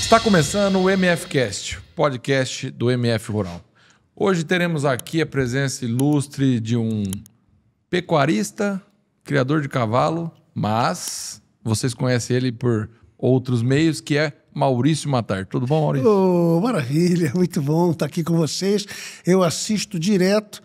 Está começando o MFcast, podcast do MF Rural. Hoje teremos aqui a presença ilustre de um pecuarista, criador de cavalo, mas vocês conhecem ele por outros meios, que é Maurício Matar. Tudo bom, Maurício? Oh, maravilha, muito bom estar aqui com vocês. Eu assisto direto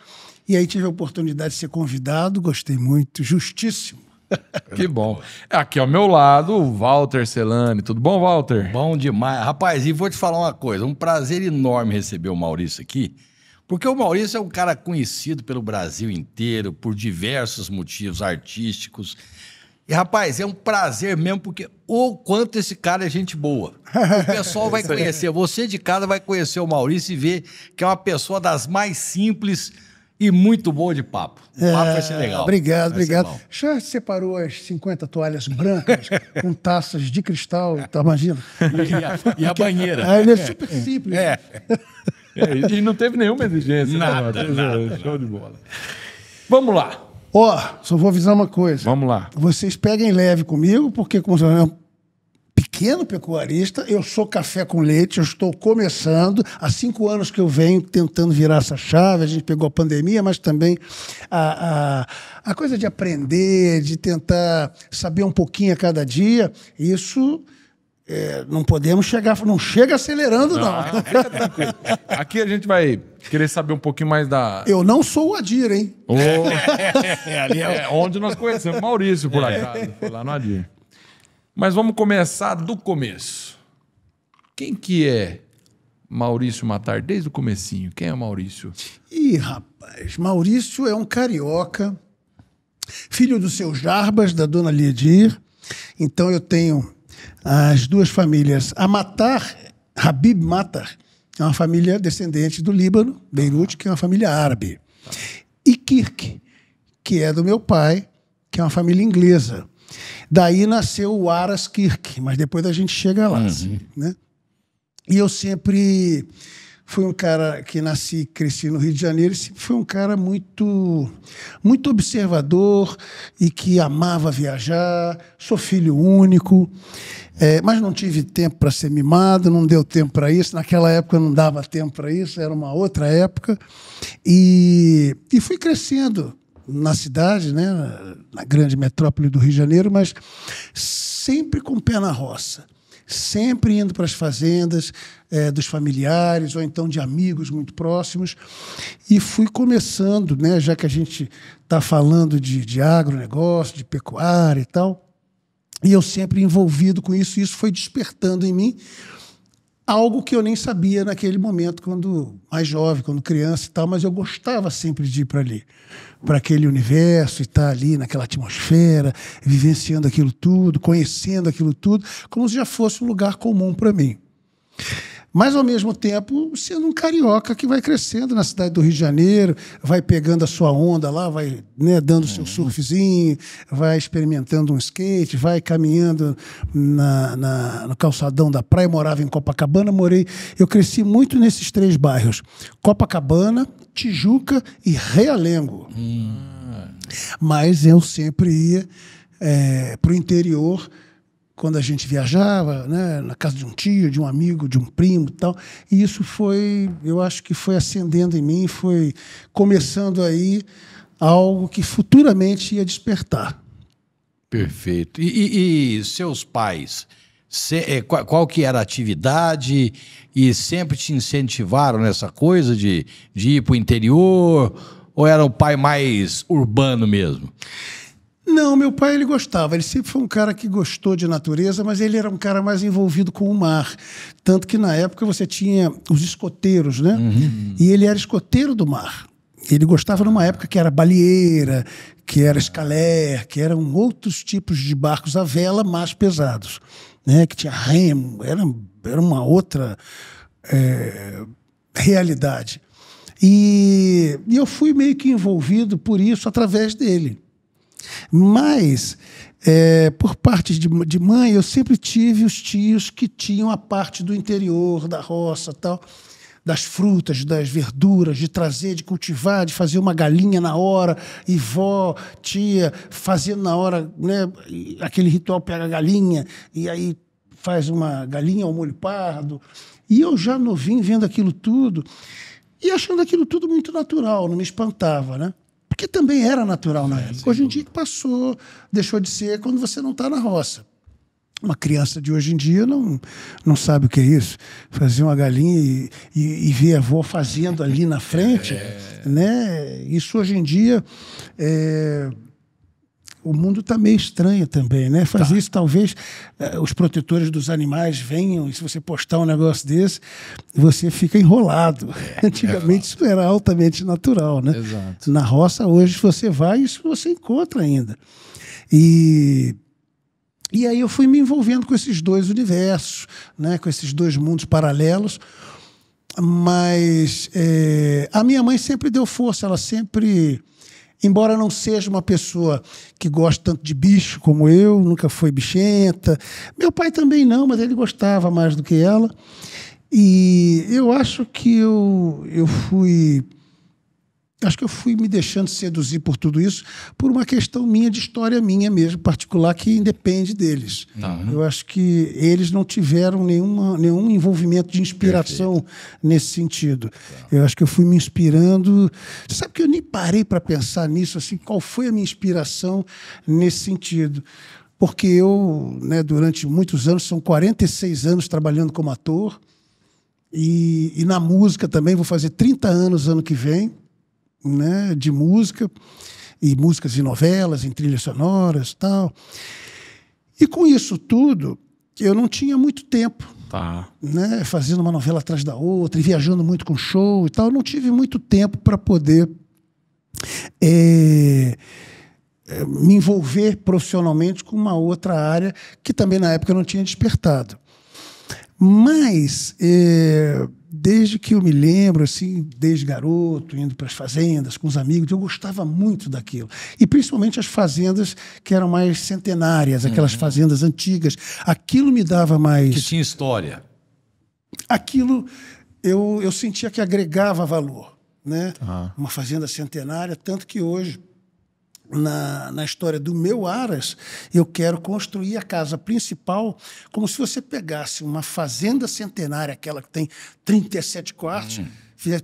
e aí tive a oportunidade de ser convidado, gostei muito, justíssimo. que bom. Aqui ao meu lado, o Walter Celani. Tudo bom, Walter? Bom demais. Rapaz, e vou te falar uma coisa: um prazer enorme receber o Maurício aqui, porque o Maurício é um cara conhecido pelo Brasil inteiro por diversos motivos artísticos. E, rapaz, é um prazer mesmo, porque o quanto esse cara é gente boa. O pessoal vai conhecer, você de casa vai conhecer o Maurício e ver que é uma pessoa das mais simples e muito boa de papo. O é, papo vai ser é, legal. Obrigado, vai obrigado. Já separou as 50 toalhas brancas com taças de cristal, tá imagina? E a, e a banheira. ele é super é. simples. É. é. E não teve nenhuma exigência. Né, nada, né? nada. Show de bola. Vamos lá. Ó, oh, só vou avisar uma coisa. Vamos lá. Vocês peguem leve comigo, porque como pequeno pecuarista, eu sou café com leite, eu estou começando. Há cinco anos que eu venho tentando virar essa chave, a gente pegou a pandemia, mas também a, a, a coisa de aprender, de tentar saber um pouquinho a cada dia, isso. É, não podemos chegar, não chega acelerando, não. não. Tá Aqui a gente vai querer saber um pouquinho mais da. Eu não sou o Adir, hein? Oh. é, é, é, onde nós conhecemos Maurício por é. acaso foi lá no Adir. Mas vamos começar do começo. Quem que é Maurício Matar desde o comecinho? Quem é Maurício? Ih, rapaz, Maurício é um carioca, filho do seu Jarbas, da dona Lidir. Então eu tenho as duas famílias. A Matar, Habib Matar, é uma família descendente do Líbano, Beirute, que é uma família árabe. E Kirk, que é do meu pai, que é uma família inglesa. Daí nasceu o Aras Kirk, mas depois a gente chega lá. Uhum. Assim, né? E eu sempre fui um cara que nasci e cresci no Rio de Janeiro e sempre fui um cara muito, muito observador e que amava viajar. Sou filho único, é, mas não tive tempo para ser mimado, não deu tempo para isso. Naquela época não dava tempo para isso, era uma outra época. E, e fui crescendo na cidade, né, na grande metrópole do Rio de Janeiro, mas sempre com o pé na roça, sempre indo para as fazendas é, dos familiares ou então de amigos muito próximos. E fui começando, né, já que a gente está falando de, de agronegócio, de pecuária e tal, e eu sempre envolvido com isso, e isso foi despertando em mim algo que eu nem sabia naquele momento, quando mais jovem, quando criança e tal, mas eu gostava sempre de ir para ali, para aquele universo e estar tá ali naquela atmosfera, vivenciando aquilo tudo, conhecendo aquilo tudo, como se já fosse um lugar comum para mim. Mas, ao mesmo tempo, sendo um carioca que vai crescendo na cidade do Rio de Janeiro, vai pegando a sua onda lá, vai né, dando o seu uhum. surfzinho, vai experimentando um skate, vai caminhando na, na, no calçadão da praia. Morava em Copacabana, morei. Eu cresci muito nesses três bairros: Copacabana, Tijuca e Realengo. Hum. Mas eu sempre ia é, eh, para o interior quando a gente viajava, né, na casa de um tio, de um amigo, de um primo, tal. E isso foi, eu acho que foi acendendo em mim, foi começando aí algo que futuramente ia despertar. Perfeito. E, e, e seus pais, se, eh, qual, qual, que era a atividade e sempre te incentivaram nessa coisa de, de ir para o interior ou era o pai mais urbano mesmo? Não, meu pai ele gostava. Ele sempre foi um cara que gostou de natureza, mas ele era um cara mais envolvido com o mar. Tanto que na época você tinha os escoteiros, né? Uhum. E ele era escoteiro do mar. Ele gostava numa época que era balieira, que era escaler, que eram outros tipos de barcos à vela mais pesados, né? Que tinha remo, era, era uma outra é, realidade. E, e eu fui meio que envolvido por isso através dele. Mas, é, por parte de, de, mãe, eu sempre tive os tios que tinham a parte do interior, da roça tal, das frutas, das verduras, de trazer, de cultivar, de fazer uma galinha na hora, e vó, tia, fazendo na hora, né, aquele ritual pega a galinha, e aí faz uma galinha ao molho pardo. E eu já novinho vendo aquilo tudo, e achando aquilo tudo muito natural, não me espantava, né? que também era natural na época. hoje em dia passou, deixou de ser quando você não está na roça. Uma criança de hoje em dia não, não sabe o que é isso. Fazer uma galinha e, e, e ver a avó fazendo ali na frente, é. né? Isso hoje em dia é, o mundo está meio estranho também, né? Faz tá. isso, talvez uh, os protetores dos animais venham, e se você postar um negócio desse, você fica enrolado. É, Antigamente é isso era altamente natural, né? Exato. Na roça, hoje você vai e isso você encontra ainda. E. E aí eu fui me envolvendo com esses dois universos, né, com esses dois mundos paralelos, mas é, a minha mãe sempre deu força, ela sempre Embora não seja uma pessoa que gosta tanto de bicho como eu, nunca foi bichenta. Meu pai também não, mas ele gostava mais do que ela. E eu acho que eu, eu fui acho que eu fui me deixando seduzir por tudo isso por uma questão minha de história minha mesmo particular que independe deles uhum. eu acho que eles não tiveram nenhuma, nenhum envolvimento de inspiração Perfeito. nesse sentido tá. eu acho que eu fui me inspirando sabe que eu nem parei para pensar nisso assim qual foi a minha inspiração nesse sentido porque eu né, durante muitos anos são 46 anos trabalhando como ator e, e na música também vou fazer 30 anos ano que vem né, de música, e músicas e novelas, em trilhas sonoras tal. E com isso tudo, eu não tinha muito tempo. Tá. Né, fazendo uma novela atrás da outra, e viajando muito com show e tal. Eu não tive muito tempo para poder. É, me envolver profissionalmente com uma outra área que também na época eu não tinha despertado. Mas eh, desde que eu me lembro, assim, desde garoto, indo para as fazendas com os amigos, eu gostava muito daquilo. E principalmente as fazendas que eram mais centenárias, aquelas uhum. fazendas antigas. Aquilo me dava mais. Que tinha história. Aquilo eu, eu sentia que agregava valor. Né? Uhum. Uma fazenda centenária, tanto que hoje na, na história do meu Aras, eu quero construir a casa principal como se você pegasse uma fazenda centenária, aquela que tem 37 quartos, uhum.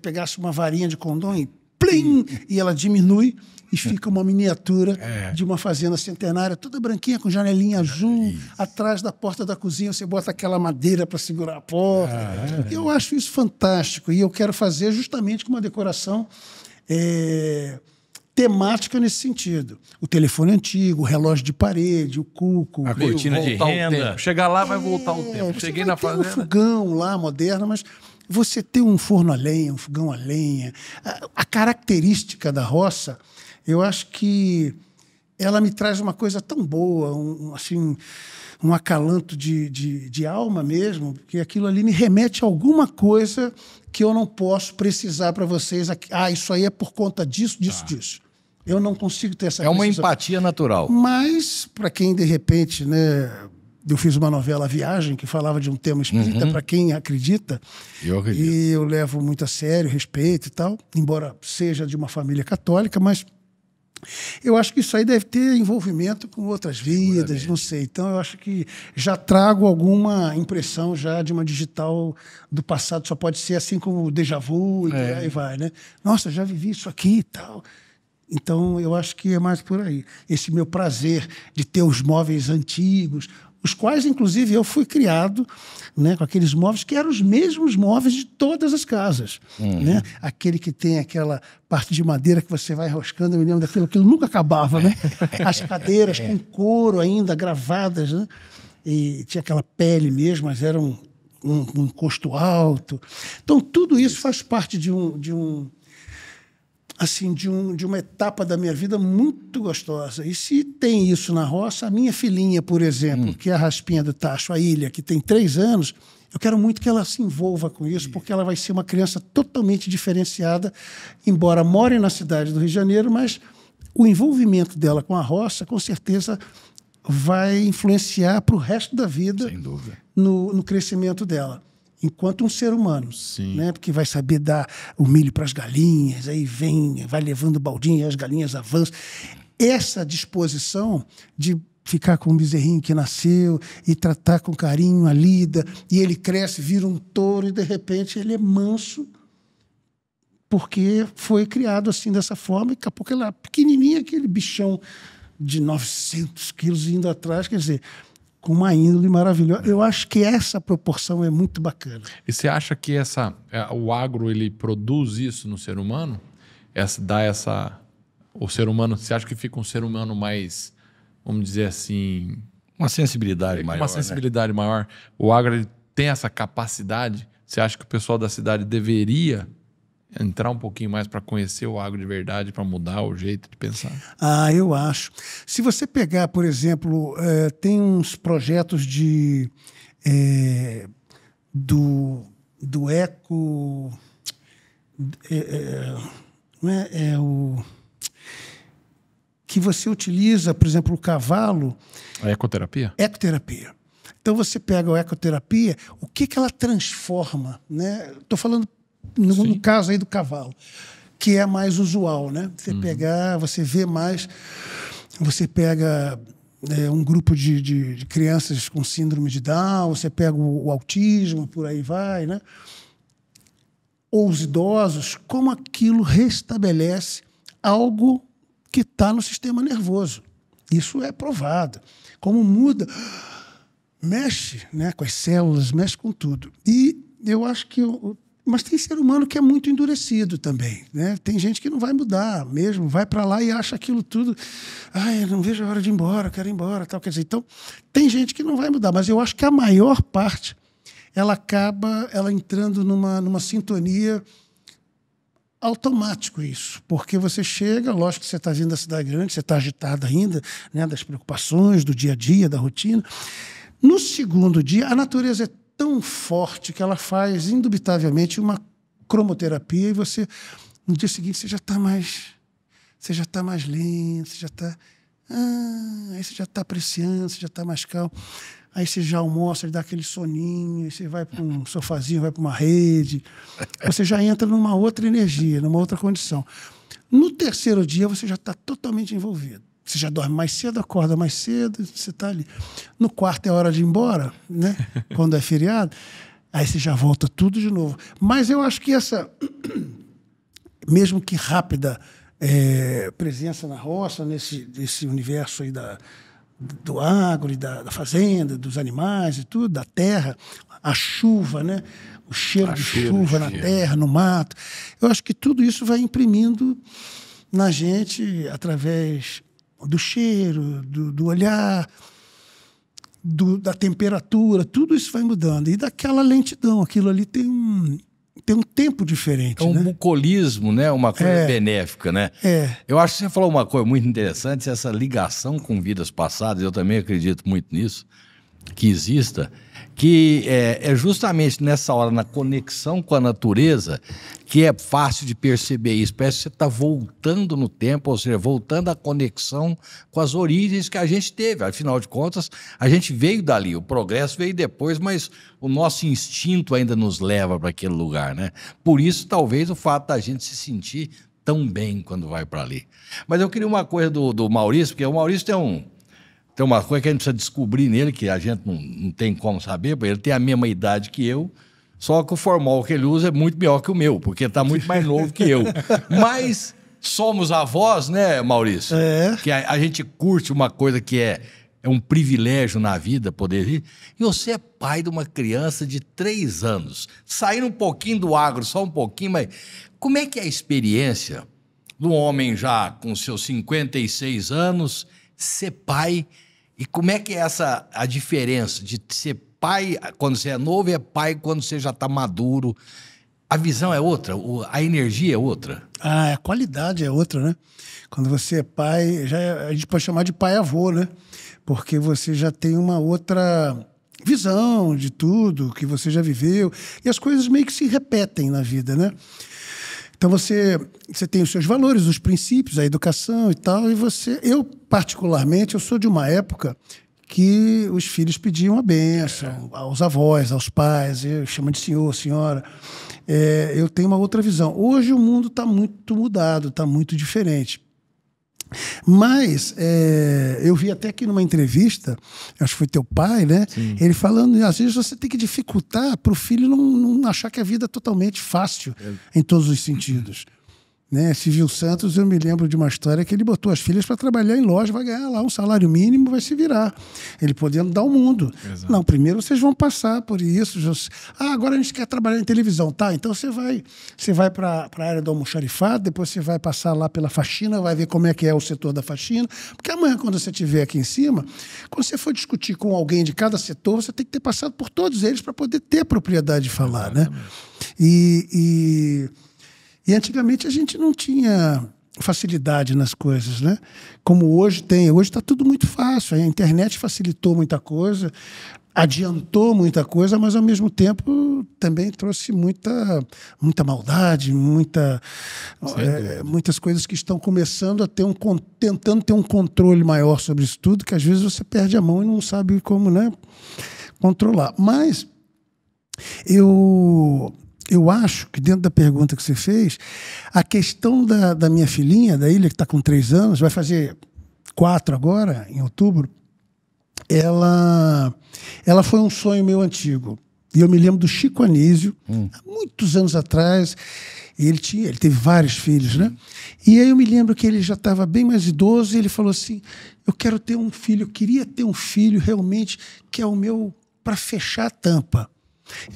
pegasse uma varinha de condom e plim! Hum. E ela diminui e fica uma miniatura é. de uma fazenda centenária, toda branquinha, com janelinha azul. É, atrás da porta da cozinha você bota aquela madeira para segurar a porta. Ah, é. Eu acho isso fantástico e eu quero fazer justamente com uma decoração. É temática nesse sentido. O telefone antigo, o relógio de parede, o cuco. A cortina de renda. Chegar lá vai voltar o é, tempo. É, Cheguei na fazenda. um fogão lá, moderno, mas você tem um forno a lenha, um fogão a lenha. A, a característica da roça, eu acho que ela me traz uma coisa tão boa, um, assim, um acalanto de, de, de alma mesmo, que aquilo ali me remete a alguma coisa que eu não posso precisar para vocês. Ah, isso aí é por conta disso, disso, tá. disso. Eu não consigo ter essa É uma empatia natural. Mas, para quem de repente, né? Eu fiz uma novela Viagem, que falava de um tema espírita, uhum. para quem acredita. Eu acredito. E eu levo muito a sério, respeito e tal, embora seja de uma família católica, mas eu acho que isso aí deve ter envolvimento com outras vidas, não sei. Então, eu acho que já trago alguma impressão já de uma digital do passado. Só pode ser assim como o déjà vu e é. aí vai, né? Nossa, já vivi isso aqui e tal. Então, eu acho que é mais por aí. Esse meu prazer de ter os móveis antigos, os quais, inclusive, eu fui criado né, com aqueles móveis que eram os mesmos móveis de todas as casas. Uhum. Né? Aquele que tem aquela parte de madeira que você vai roscando, eu me lembro daquilo, aquilo nunca acabava, né? As cadeiras é. com couro ainda, gravadas, né? E tinha aquela pele mesmo, mas era um, um, um encosto alto. Então, tudo isso faz parte de um, de um assim de, um, de uma etapa da minha vida muito gostosa. E se tem isso na roça, a minha filhinha, por exemplo, hum. que é a Raspinha do Tacho, a Ilha, que tem três anos, eu quero muito que ela se envolva com isso, porque ela vai ser uma criança totalmente diferenciada, embora more na cidade do Rio de Janeiro, mas o envolvimento dela com a roça, com certeza, vai influenciar para o resto da vida sem no, no crescimento dela enquanto um ser humano, Sim. né? Porque vai saber dar o milho para as galinhas, aí vem, vai levando baldinho, as galinhas avançam. Essa disposição de ficar com o bezerrinho que nasceu e tratar com carinho a lida, e ele cresce, vira um touro e de repente ele é manso porque foi criado assim dessa forma e daqui a pouco ela pequenininha, aquele bichão de 900 quilos indo atrás, quer dizer, com uma índole maravilhosa. Eu acho que essa proporção é muito bacana. E você acha que essa, é, o agro ele produz isso no ser humano? Essa, dá essa. O ser humano, você acha que fica um ser humano mais, vamos dizer assim. Uma sensibilidade maior. Uma né? sensibilidade né? maior. O agro ele tem essa capacidade. Você acha que o pessoal da cidade deveria entrar um pouquinho mais para conhecer o agro de verdade, para mudar o jeito de pensar? Ah, eu acho. Se você pegar, por exemplo, eh, tem uns projetos de eh, do, do eco. Eh, não é, é o que você utiliza, por exemplo, o cavalo. A ecoterapia? Ecoterapia. Então você pega a ecoterapia, o que, que ela transforma? Estou né? falando no, no caso aí do cavalo, que é mais usual, né? Você uhum. pegar, você vê mais, você pega é, um grupo de, de, de, crianças com síndrome de Down, você pega o, o, autismo, por aí vai, né? Ou os idosos, como aquilo restabelece algo que está no sistema nervoso. Isso é provado. Como muda, mexe né, com as células, mexe com tudo. E eu acho que eu, mas tem ser humano que é muito endurecido também, né? Tem gente que não vai mudar mesmo, vai para lá e acha aquilo tudo, ai, não vejo a hora de ir embora, quero ir embora, tal, quer dizer, então tem gente que não vai mudar, mas eu acho que a maior parte ela acaba ela entrando numa numa sintonia automático isso, porque você chega, lógico que você está vindo da cidade grande, você está agitado ainda, né, das preocupações do dia a dia, da rotina. No segundo dia, a natureza é tão forte que ela faz, indubitavelmente, uma cromoterapia e você, no dia seguinte, você já está mais. Você já está mais lento, você já está. Ah, aí você já está apreciando, você já está mais calmo. Aí você já almoça, dá aquele soninho, você vai para um sofazinho, vai para uma rede. Você já entra numa outra energia, numa outra condição. No terceiro dia, você já está totalmente envolvido você já dorme mais cedo, acorda mais cedo, você está ali. No quarto é hora de ir embora, né? Quando é feriado, aí você já volta tudo de novo. Mas eu acho que essa, mesmo que rápida é, presença na roça, nesse, nesse universo aí da, do agro e da, da, fazenda, dos animais e tudo, da terra, a chuva, né? O cheiro a de cheiro, chuva cheiro. na terra, no mato. Eu acho que tudo isso vai imprimindo na gente através do cheiro, do, do olhar, do, da temperatura, tudo isso vai mudando. E daquela lentidão, aquilo ali tem um, tem um tempo diferente. É um né? bucolismo, né? Uma coisa é, benéfica, né? É. Eu acho que você falou uma coisa muito interessante, essa ligação com vidas passadas, eu também acredito muito nisso, que exista que é, é, justamente nessa hora, na conexão com a natureza, que é fácil de perceber isso. Parece que você está voltando no tempo, ou seja, voltando à conexão com as origens que a gente teve. Afinal de contas, a gente veio dali, o progresso veio depois, mas o nosso instinto ainda nos leva para aquele lugar. Né? Por isso, talvez, o fato da gente se sentir tão bem quando vai para ali. Mas eu queria uma coisa do, do Maurício, porque o Maurício tem um tem uma coisa que a gente precisa descobrir nele, que a gente não, não tem como saber, porque ele tem a mesma idade que eu, só que o formal que ele usa é muito melhor que o meu, porque está muito mais novo que eu. Mas somos avós, né, Maurício? É. Que a, a gente curte uma coisa que é é um privilégio na vida poder ir. E você é pai de uma criança de três anos. saindo um pouquinho do agro, só um pouquinho, mas como é que é a experiência do homem já com seus 56 anos ser pai e como é que é essa a diferença de ser pai quando você é novo e é pai quando você já está maduro? A visão é outra, a energia é outra. Ah, a qualidade é outra, né? Quando você é pai, já é, a gente pode chamar de pai-avô, né? Porque você já tem uma outra visão de tudo que você já viveu. E as coisas meio que se repetem na vida, né? Então você, você tem os seus valores, os princípios, a educação e tal, e você. Eu, particularmente, eu sou de uma época que os filhos pediam a benção é. aos avós, aos pais, chamam de senhor, senhora. É, eu tenho uma outra visão. Hoje o mundo está muito mudado, está muito diferente. Mas é, eu vi até aqui numa entrevista, acho que foi teu pai, né? Sim. Ele falando, às vezes você tem que dificultar para o filho não, não achar que a vida é totalmente fácil é. em todos os sentidos. Né? Silvio Santos, eu me lembro de uma história que ele botou as filhas para trabalhar em loja, vai ganhar lá um salário mínimo, vai se virar. Ele podendo dar o mundo. Exato. Não, primeiro vocês vão passar por isso. Ah, agora a gente quer trabalhar em televisão, tá? Então você vai, você vai para a área do almoxarifado, depois você vai passar lá pela faxina, vai ver como é que é o setor da faxina, porque amanhã quando você estiver aqui em cima, quando você for discutir com alguém de cada setor, você tem que ter passado por todos eles para poder ter propriedade de falar, né? Exatamente. né? e, e e antigamente a gente não tinha facilidade nas coisas, né? Como hoje tem. Hoje está tudo muito fácil. A internet facilitou muita coisa, adiantou muita coisa, mas ao mesmo tempo também trouxe muita, muita maldade, muita, é, muitas coisas que estão começando a ter um tentando ter um controle maior sobre isso tudo, que às vezes você perde a mão e não sabe como, né? Controlar. Mas eu eu acho que dentro da pergunta que você fez, a questão da, da minha filhinha, da Ilha, que está com três anos, vai fazer quatro agora, em outubro, ela, ela foi um sonho meu antigo. E eu me lembro do Chico Anísio, hum. há muitos anos atrás. Ele, tinha, ele teve vários filhos, né? E aí eu me lembro que ele já estava bem mais idoso e ele falou assim: Eu quero ter um filho, eu queria ter um filho realmente que é o meu para fechar a tampa.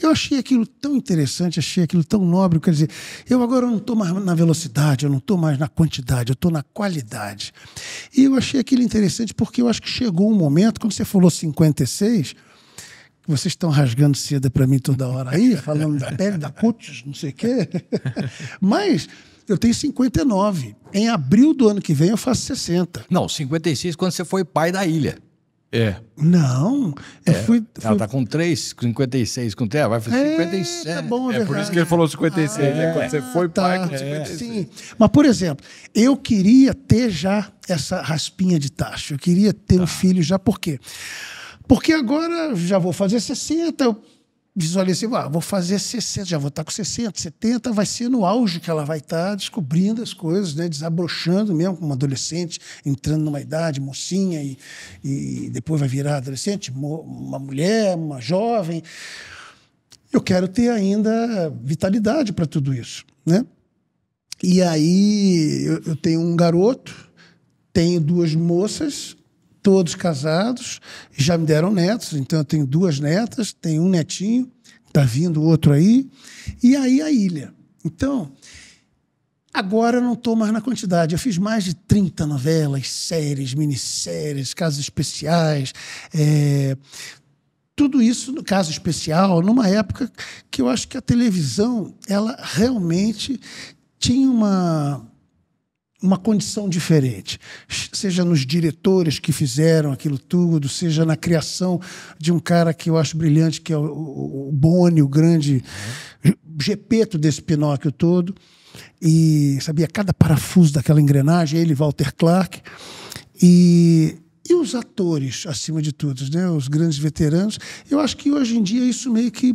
Eu achei aquilo tão interessante, achei aquilo tão nobre. Quer dizer, eu agora não estou mais na velocidade, eu não estou mais na quantidade, eu estou na qualidade. E eu achei aquilo interessante porque eu acho que chegou um momento, quando você falou 56, vocês estão rasgando seda para mim toda hora aí, falando da pele, da cutis, não sei o quê. Mas eu tenho 59. Em abril do ano que vem eu faço 60. Não, 56 quando você foi pai da ilha. É. Não. É, fui, Ela fui... tá com 3, 56, com 3, vai fazer é, 57. Tá bom, é, é por isso que ele falou 56, ah, né? Quando é. você foi tá. pai com 56. Sim. Mas, por exemplo, eu queria ter já essa raspinha de taxa. Eu queria ter tá. um filho já, por quê? Porque agora já vou fazer 60, eu visualizei, assim, ah, vou fazer 60, já vou estar tá com 60, 70, vai ser no auge que ela vai estar tá descobrindo as coisas, né? desabrochando mesmo, como adolescente, entrando numa idade, mocinha, e, e depois vai virar adolescente, uma mulher, uma jovem. Eu quero ter ainda vitalidade para tudo isso. Né? E aí eu, eu tenho um garoto, tenho duas moças, todos casados, já me deram netos, então eu tenho duas netas, tenho um netinho, está vindo outro aí, e aí a ilha. Então, agora eu não estou mais na quantidade. Eu fiz mais de 30 novelas, séries, minisséries, casos especiais, é, tudo isso no caso especial, numa época que eu acho que a televisão ela realmente tinha uma uma condição diferente, seja nos diretores que fizeram aquilo tudo, seja na criação de um cara que eu acho brilhante, que é o, Boni, o grande uhum. gepeto desse Pinóquio todo, e sabia cada parafuso daquela engrenagem, ele, Walter Clark, e, e os atores, acima de todos, né? os grandes veteranos. Eu acho que hoje em dia isso meio que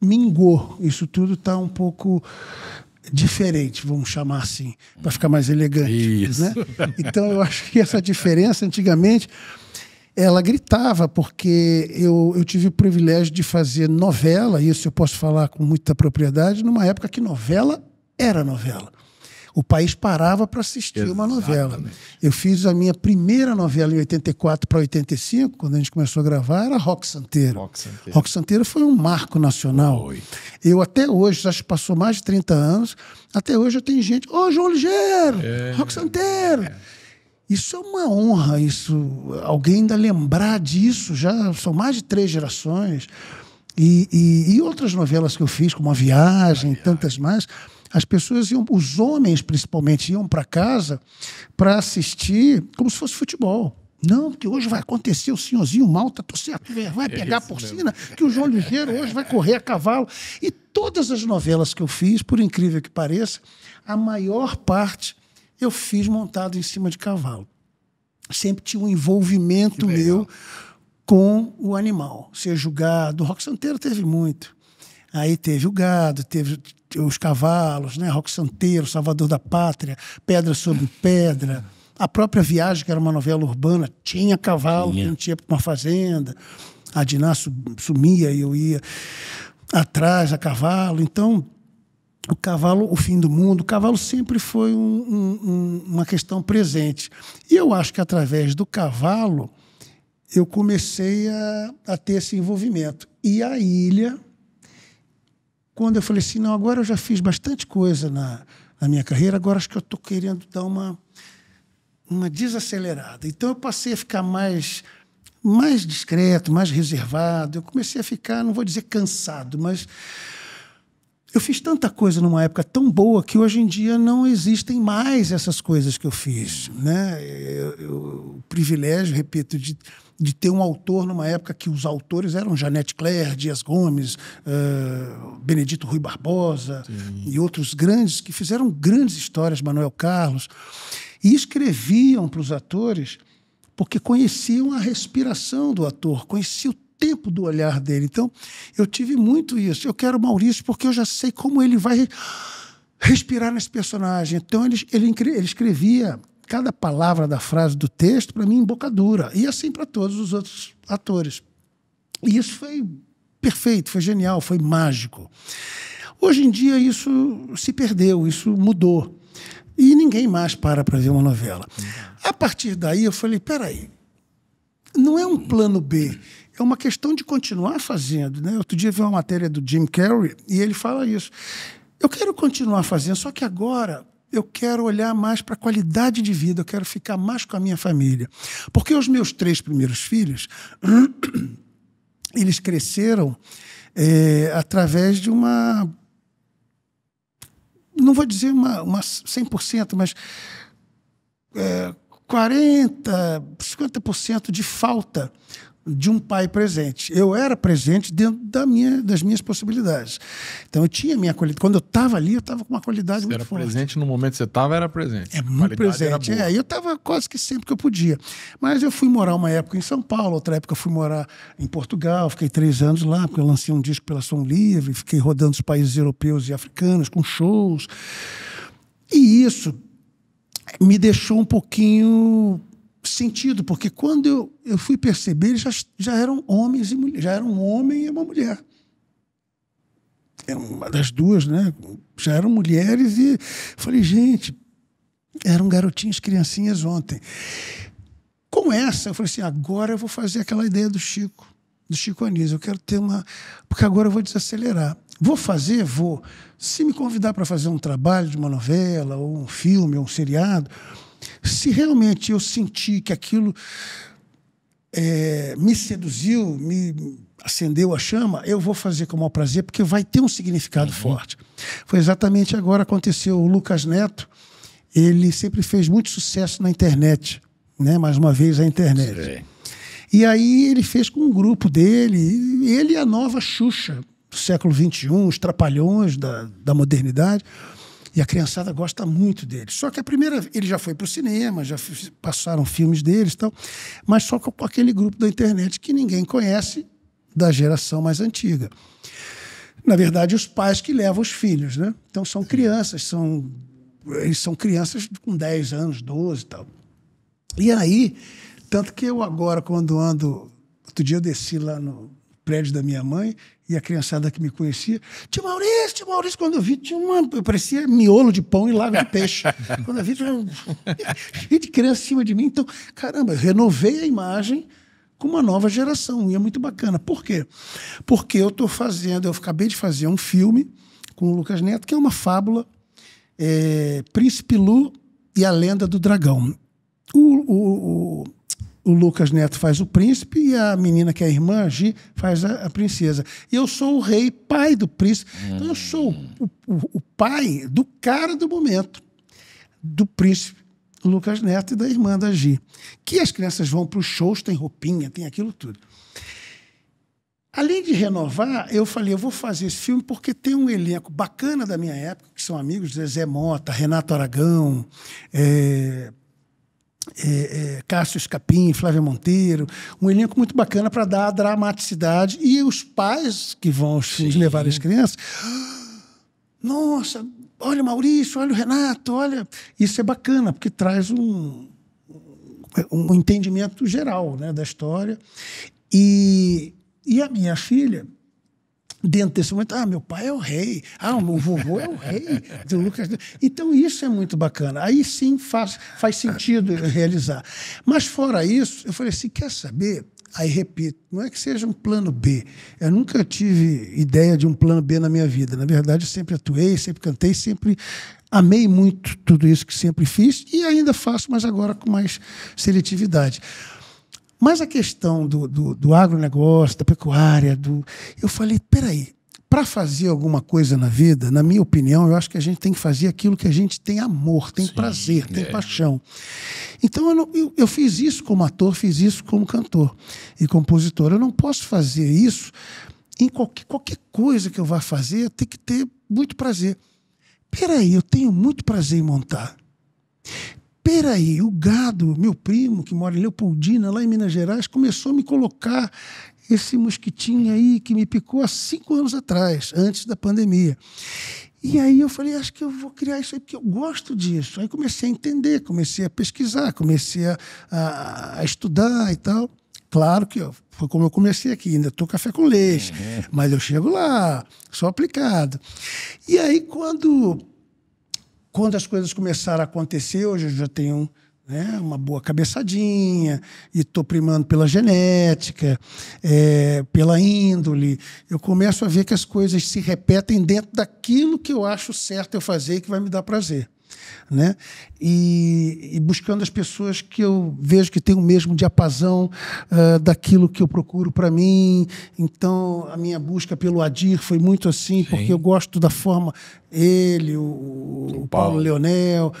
mingou, isso tudo está um pouco diferente, vamos chamar assim, para ficar mais elegante. Isso. Né? Então, eu acho que essa diferença, antigamente, ela gritava, porque eu, eu tive o privilégio de fazer novela, isso eu posso falar com muita propriedade, numa época que novela era novela. O país parava para assistir Exatamente. uma novela. Eu fiz a minha primeira novela em 84 para 85, quando a gente começou a gravar, era Rock Santeiro. Rock Santeiro, Rock Santeiro foi um marco nacional. Oi. Eu até hoje, acho que passou mais de 30 anos, até hoje eu tenho gente, ô oh, João Ligeiro, é. Rock Santeiro. É. Isso é uma honra, isso alguém ainda lembrar disso, já são mais de três gerações. E, e, e outras novelas que eu fiz, como A Viagem, A Viagem. tantas mais as pessoas iam, os homens principalmente, iam para casa para assistir como se fosse futebol. Não, porque hoje vai acontecer o senhorzinho malta, tá certo, vai é pegar a porcina, que o João Ligeiro hoje vai correr a cavalo. E todas as novelas que eu fiz, por incrível que pareça, a maior parte eu fiz montado em cima de cavalo. Sempre tinha um envolvimento meu com o animal, seja o gado. O Rock Santeiro teve muito. Aí teve o gado, teve os cavalos, né? Rock Santeiro, Salvador da Pátria, Pedra sobre Pedra. A própria Viagem, que era uma novela urbana, tinha cavalo, tinha. não tinha para uma fazenda. A Diná sumia e eu ia atrás a cavalo. Então, o cavalo, o fim do mundo, o cavalo sempre foi um, um, uma questão presente. E eu acho que através do cavalo eu comecei a, a ter esse envolvimento. E a ilha quando eu falei assim, não, agora eu já fiz bastante coisa na, na minha carreira, agora acho que eu estou querendo dar uma, uma desacelerada. Então eu passei a ficar mais mais discreto, mais reservado. Eu comecei a ficar, não vou dizer cansado, mas eu fiz tanta coisa numa época tão boa que hoje em dia não existem mais essas coisas que eu fiz. Né? Eu, eu, o privilégio, repito, de de ter um autor numa época que os autores eram Janete Claire, Dias Gomes, uh, Benedito Rui Barbosa Sim. e outros grandes que fizeram grandes histórias, Manuel Carlos, e escreviam para os atores porque conheciam a respiração do ator, conheciam o tempo do olhar dele. Então, eu tive muito isso. Eu quero Maurício porque eu já sei como ele vai respirar nesse personagem. Então, ele, ele, ele escrevia cada palavra da frase do texto para mim embocadura boca dura. E assim para todos os outros atores. E isso foi perfeito, foi genial, foi mágico. Hoje em dia isso se perdeu, isso mudou. E ninguém mais para para ver uma novela. A partir daí eu falei, peraí, não é um plano B, é uma questão de continuar fazendo. Né? Outro dia vi uma matéria do Jim Carrey e ele fala isso. Eu quero continuar fazendo, só que agora eu quero olhar mais para a qualidade de vida, eu quero ficar mais com a minha família. Porque os meus três primeiros filhos, eles cresceram é, através de uma. Não vou dizer uma, uma 100%, mas é, 40%, 50% de falta de um pai presente. Eu era presente dentro da minha, das minhas possibilidades. Então eu tinha minha qualidade. Quando eu estava ali, eu estava com uma qualidade muito forte. Era presente no momento que você estava, era presente. É muito presente. É, eu estava quase que sempre que eu podia. Mas eu fui morar uma época em São Paulo, outra época eu fui morar em Portugal, fiquei três anos lá, porque eu lancei um disco pela Som Livre, fiquei rodando os países europeus e africanos com shows. E isso me deixou um pouquinho sentido, porque quando eu, eu fui perceber, eles já, já eram homens e mulheres, já era um homem e uma mulher. Era uma das duas, né? Já eram mulheres e falei, gente, eram garotinhos, criancinhas ontem. Com essa, eu falei assim, agora eu vou fazer aquela ideia do Chico, do Chico Anísio. Eu quero ter uma. Porque agora eu vou desacelerar. Vou fazer? Vou. Se me convidar para fazer um trabalho de uma novela, ou um filme, ou um seriado, se realmente eu senti que aquilo é, me seduziu, me acendeu a chama, eu vou fazer com o maior prazer, porque vai ter um significado uhum. forte. Foi exatamente agora aconteceu. O Lucas Neto, ele sempre fez muito sucesso na internet, né? Mais uma vez a internet. Sim. E aí ele fez com um grupo dele, ele é a nova Xuxa do século XXI, os trapalhões da, da modernidade. E a criançada gosta muito dele. Só que a primeira, ele já foi para o cinema, já passaram filmes deles, tal, mas só com aquele grupo da internet que ninguém conhece da geração mais antiga. Na verdade, os pais que levam os filhos, né? Então são crianças, são eles são crianças com 10 anos, 12 e tal. E aí, tanto que eu agora quando ando, outro dia eu desci lá no prédio da minha mãe e a criançada que me conhecia, tio Maurício, tio Maurício, quando eu vi, tinha uma, eu parecia miolo de pão e lago de peixe. quando eu vi, tinha um, de criança em cima de mim. Então, caramba, eu renovei a imagem com uma nova geração, e é muito bacana. Por quê? Porque eu estou fazendo, eu acabei de fazer um filme com o Lucas Neto, que é uma fábula, é, Príncipe Lu e a Lenda do Dragão. o, o, o o Lucas Neto faz o príncipe e a menina que é a irmã, a Gi, faz a, a princesa. E eu sou o rei, pai do príncipe. Hum. Então eu sou o, o, o, pai do cara do momento, do príncipe Lucas Neto e da irmã da Gi. Que as crianças vão para os shows, tem roupinha, tem aquilo tudo. Além de renovar, eu falei, eu vou fazer esse filme porque tem um elenco bacana da minha época, que são amigos, Zezé Mota, Renato Aragão, é, é, é, Cássio Escapim, Flávia Monteiro, um elenco muito bacana para dar a dramaticidade. E os pais que vão filmes levar as crianças. Nossa, olha o Maurício, olha o Renato, olha. Isso é bacana, porque traz um, um entendimento geral né, da história. E, e a minha filha dentro desse momento, ah, meu pai é o rei, ah, o vovô é o rei do Lucas. Então, isso é muito bacana. Aí sim faz, faz sentido realizar. Mas, fora isso, eu falei assim: quer saber? Aí repito, não é que seja um plano B. Eu nunca tive ideia de um plano B na minha vida. Na verdade, eu sempre atuei, sempre cantei, sempre amei muito tudo isso que sempre fiz e ainda faço, mas agora com mais seletividade. Mas a questão do, do, do agronegócio, da pecuária, do... eu falei, peraí, para fazer alguma coisa na vida, na minha opinião, eu acho que a gente tem que fazer aquilo que a gente tem amor, tem Sim, prazer, tem é. paixão. Então eu, não, eu, eu, fiz isso como ator, fiz isso como cantor e compositor. Eu não posso fazer isso em qualquer, qualquer coisa que eu vá fazer, tem que ter muito prazer. Peraí, eu tenho muito prazer em montar peraí, o gado, meu primo, que mora em Leopoldina, lá em Minas Gerais, começou a me colocar esse mosquitinho aí que me picou há cinco anos atrás, antes da pandemia. E aí eu falei, acho que eu vou criar isso aí, porque eu gosto disso. Aí comecei a entender, comecei a pesquisar, comecei a, a, a estudar e tal. Claro que eu, foi como eu comecei aqui, ainda estou café com leite, uhum. mas eu chego lá, sou aplicado. E aí, quando quando as coisas começaram a acontecer, hoje eu já tenho né, uma boa cabeçadinha e estou primando pela genética, é, pela índole. Eu começo a ver que as coisas se repetem dentro daquilo que eu acho certo eu fazer e que vai me dar prazer né? E, e, buscando as pessoas que eu vejo que têm o mesmo diapasão uh, daquilo que eu procuro para mim. Então, a minha busca pelo Adir foi muito assim, Sim. porque eu gosto da forma ele, o, o Paulo. Paulo Leonel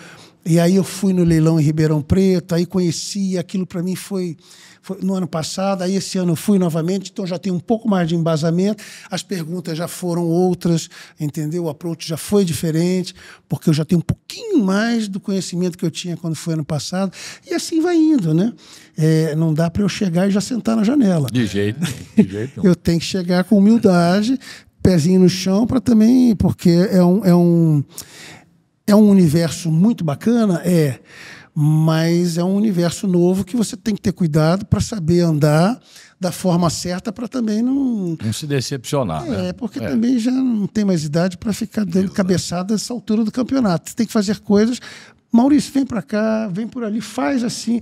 e aí eu fui no leilão em Ribeirão Preto, aí conheci, aquilo para mim foi, foi, no ano passado, aí esse ano eu fui novamente, então já tem um pouco mais de embasamento, as perguntas já foram outras, entendeu? O approach já foi diferente, porque eu já tenho um pouquinho mais do conhecimento que eu tinha quando foi ano passado, e assim vai indo, né? É, não dá para eu chegar e já sentar na janela. De jeito, de jeito. eu tenho que chegar com humildade, pezinho no chão para também, porque é um, é um é um universo muito bacana? É. Mas é um universo novo que você tem que ter cuidado para saber andar da forma certa para também não. Não se decepcionar. Né? É, né? porque é. também já não tem mais idade para ficar dando Exato. cabeçada nessa altura do campeonato. Você tem que fazer coisas. Maurício, vem para cá, vem por ali, faz assim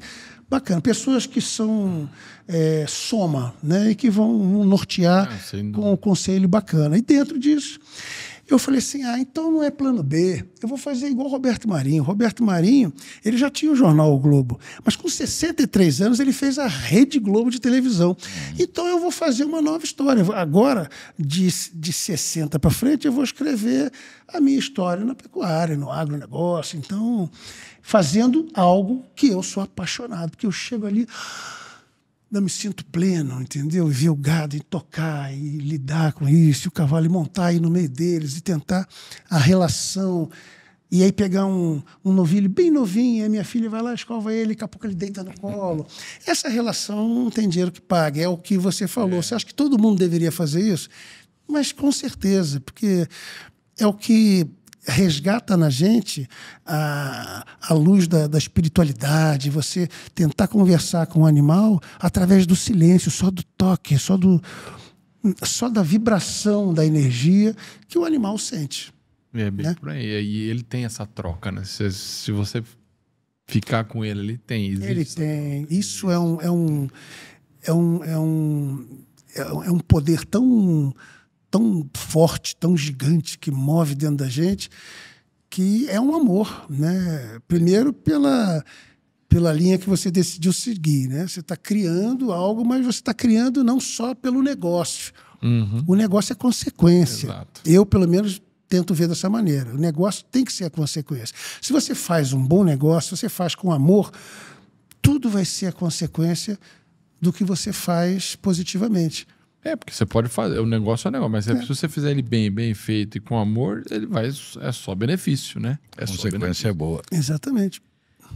bacana. Pessoas que são é, soma, né? E que vão nortear ah, com um conselho bacana. E dentro disso, eu falei assim: ah, então não é plano B. Eu vou fazer igual Roberto Marinho. Roberto Marinho, ele já tinha o jornal o Globo, mas com 63 anos ele fez a Rede Globo de televisão. Uhum. Então eu vou fazer uma nova história. Agora, de, de 60 para frente, eu vou escrever a minha história na pecuária, no agronegócio. Então, fazendo algo que eu sou apaixonado, que eu chego ali não me sinto pleno, entendeu? E ver o gado e tocar e lidar com isso, e o cavalo e montar aí no meio deles e tentar a relação. E aí pegar um, um novilho bem novinho, a minha filha vai lá, escova ele, daqui a pouco ele deita no colo. Essa relação não tem dinheiro que pague, é o que você falou. É. Você acha que todo mundo deveria fazer isso? Mas com certeza, porque é o que resgata na gente a, a luz da, da espiritualidade, você tentar conversar com o um animal através do silêncio, só do toque, só, do, só da vibração, da energia que o animal sente. É bem né? por aí. E ele tem essa troca, né? Se, se você ficar com ele, ele tem. Existe ele tem. Isso é um, é um, é um, é um, é um poder tão tão forte, tão gigante, que move dentro da gente, que é um amor, né? Primeiro pela pela linha que você decidiu seguir, né? Você está criando algo, mas você está criando não só pelo negócio. Uhum. O negócio é consequência. Exato. Eu, pelo menos, tento ver dessa maneira. O negócio tem que ser a consequência. Se você faz um bom negócio, se você faz com amor, tudo vai ser a consequência do que você faz positivamente. É, porque você pode fazer, o negócio é negócio, mas é. se você fizer ele bem, bem feito e com amor, ele vai, é só benefício, né? É a consequência é boa. Exatamente.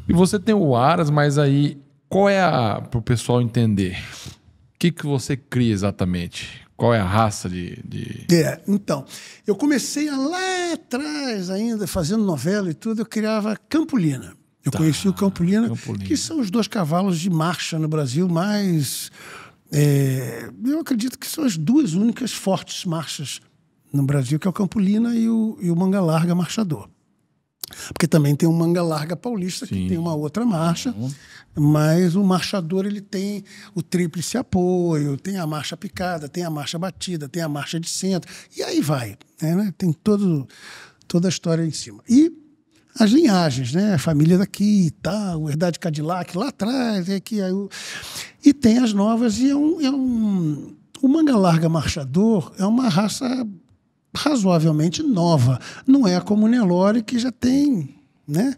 E você tem o Aras, mas aí, qual é a, para o pessoal entender, o que, que você cria exatamente? Qual é a raça de, de, É, então, eu comecei lá atrás ainda, fazendo novela e tudo, eu criava Campolina. Eu tá. conheci o Campolina, Campolina, que são os dois cavalos de marcha no Brasil mais é, eu acredito que são as duas únicas fortes marchas no Brasil, que é o Campolina e o, e o Manga Larga Marchador. Porque também tem o Manga Larga Paulista, Sim. que tem uma outra marcha, uhum. mas o marchador ele tem o tríplice apoio, tem a marcha picada, tem a marcha batida, tem a marcha de centro, e aí vai. Né? Tem todo, toda a história em cima. E as linhagens, né? A família daqui e tal, Herdade Cadillac lá atrás, é que aí o... e tem as novas e é um, é um o manga larga marchador é uma raça razoavelmente nova, não é como o Nelore que já tem né?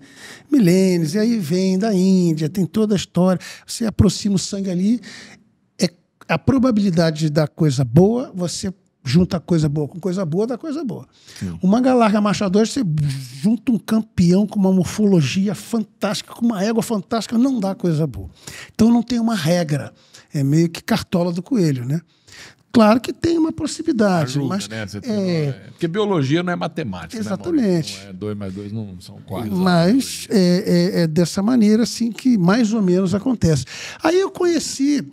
milênios, e aí vem da Índia, tem toda a história. Você aproxima o sangue ali, é a probabilidade da coisa boa, você junta coisa boa com coisa boa, dá coisa boa. Sim. Uma galarga machador, você junta um campeão com uma morfologia fantástica, com uma égua fantástica, não dá coisa boa. Então não tem uma regra. É meio que cartola do coelho, né? Claro que tem uma proximidade, Ajuda, mas né? é... Uma... É, porque biologia não é matemática, né, exatamente. Né, é dois mais dois não são quatro. Mas é, é, é dessa maneira assim que mais ou menos acontece. Aí eu conheci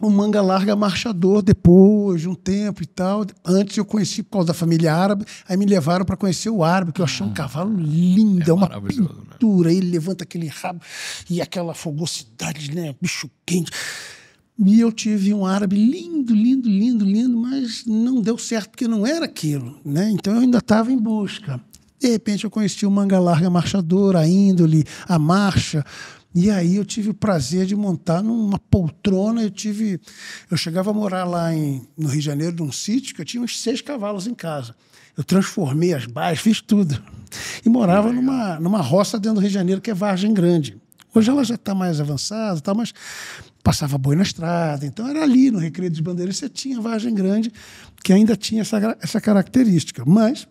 o manga larga marchador depois de um tempo e tal. Antes eu conheci por causa da família árabe, aí me levaram para conhecer o árabe, que eu achei um ah. cavalo lindo, é, é uma né? pintura. Né? Ele levanta aquele rabo e aquela fogosidade, né? Bicho quente. E eu tive um árabe lindo, lindo, lindo, lindo, mas não deu certo porque não era aquilo, né? Então eu ainda estava em busca. De repente eu conheci o manga larga marchador, a índole, a marcha, e aí eu tive o prazer de montar numa poltrona. Eu tive, eu chegava a morar lá em, no Rio de Janeiro, num sítio que eu tinha uns seis cavalos em casa. Eu transformei as bairros, fiz tudo. E morava numa, numa roça dentro do Rio de Janeiro, que é Vargem Grande. Hoje ela já está mais avançada, tá, mas passava boi na estrada. Então era ali, no Recreio dos bandeiras você tinha Vargem Grande, que ainda tinha essa, essa característica. Mas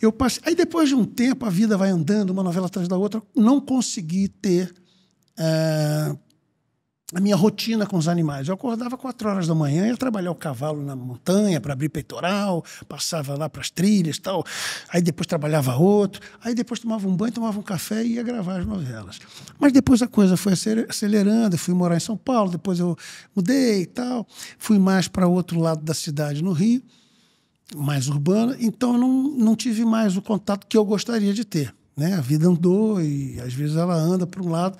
eu passei... Aí, depois de um tempo, a vida vai andando, uma novela atrás da outra, não consegui ter é, a minha rotina com os animais. Eu acordava quatro horas da manhã, ia trabalhar o cavalo na montanha para abrir peitoral, passava lá para as trilhas tal. Aí depois trabalhava outro, aí depois tomava um banho, tomava um café e ia gravar as novelas. Mas depois a coisa foi acelerando, eu fui morar em São Paulo, depois eu mudei e tal, fui mais para outro lado da cidade, no Rio mais urbana, então eu não, não tive mais o contato que eu gostaria de ter. Né? A vida andou e às vezes ela anda para um lado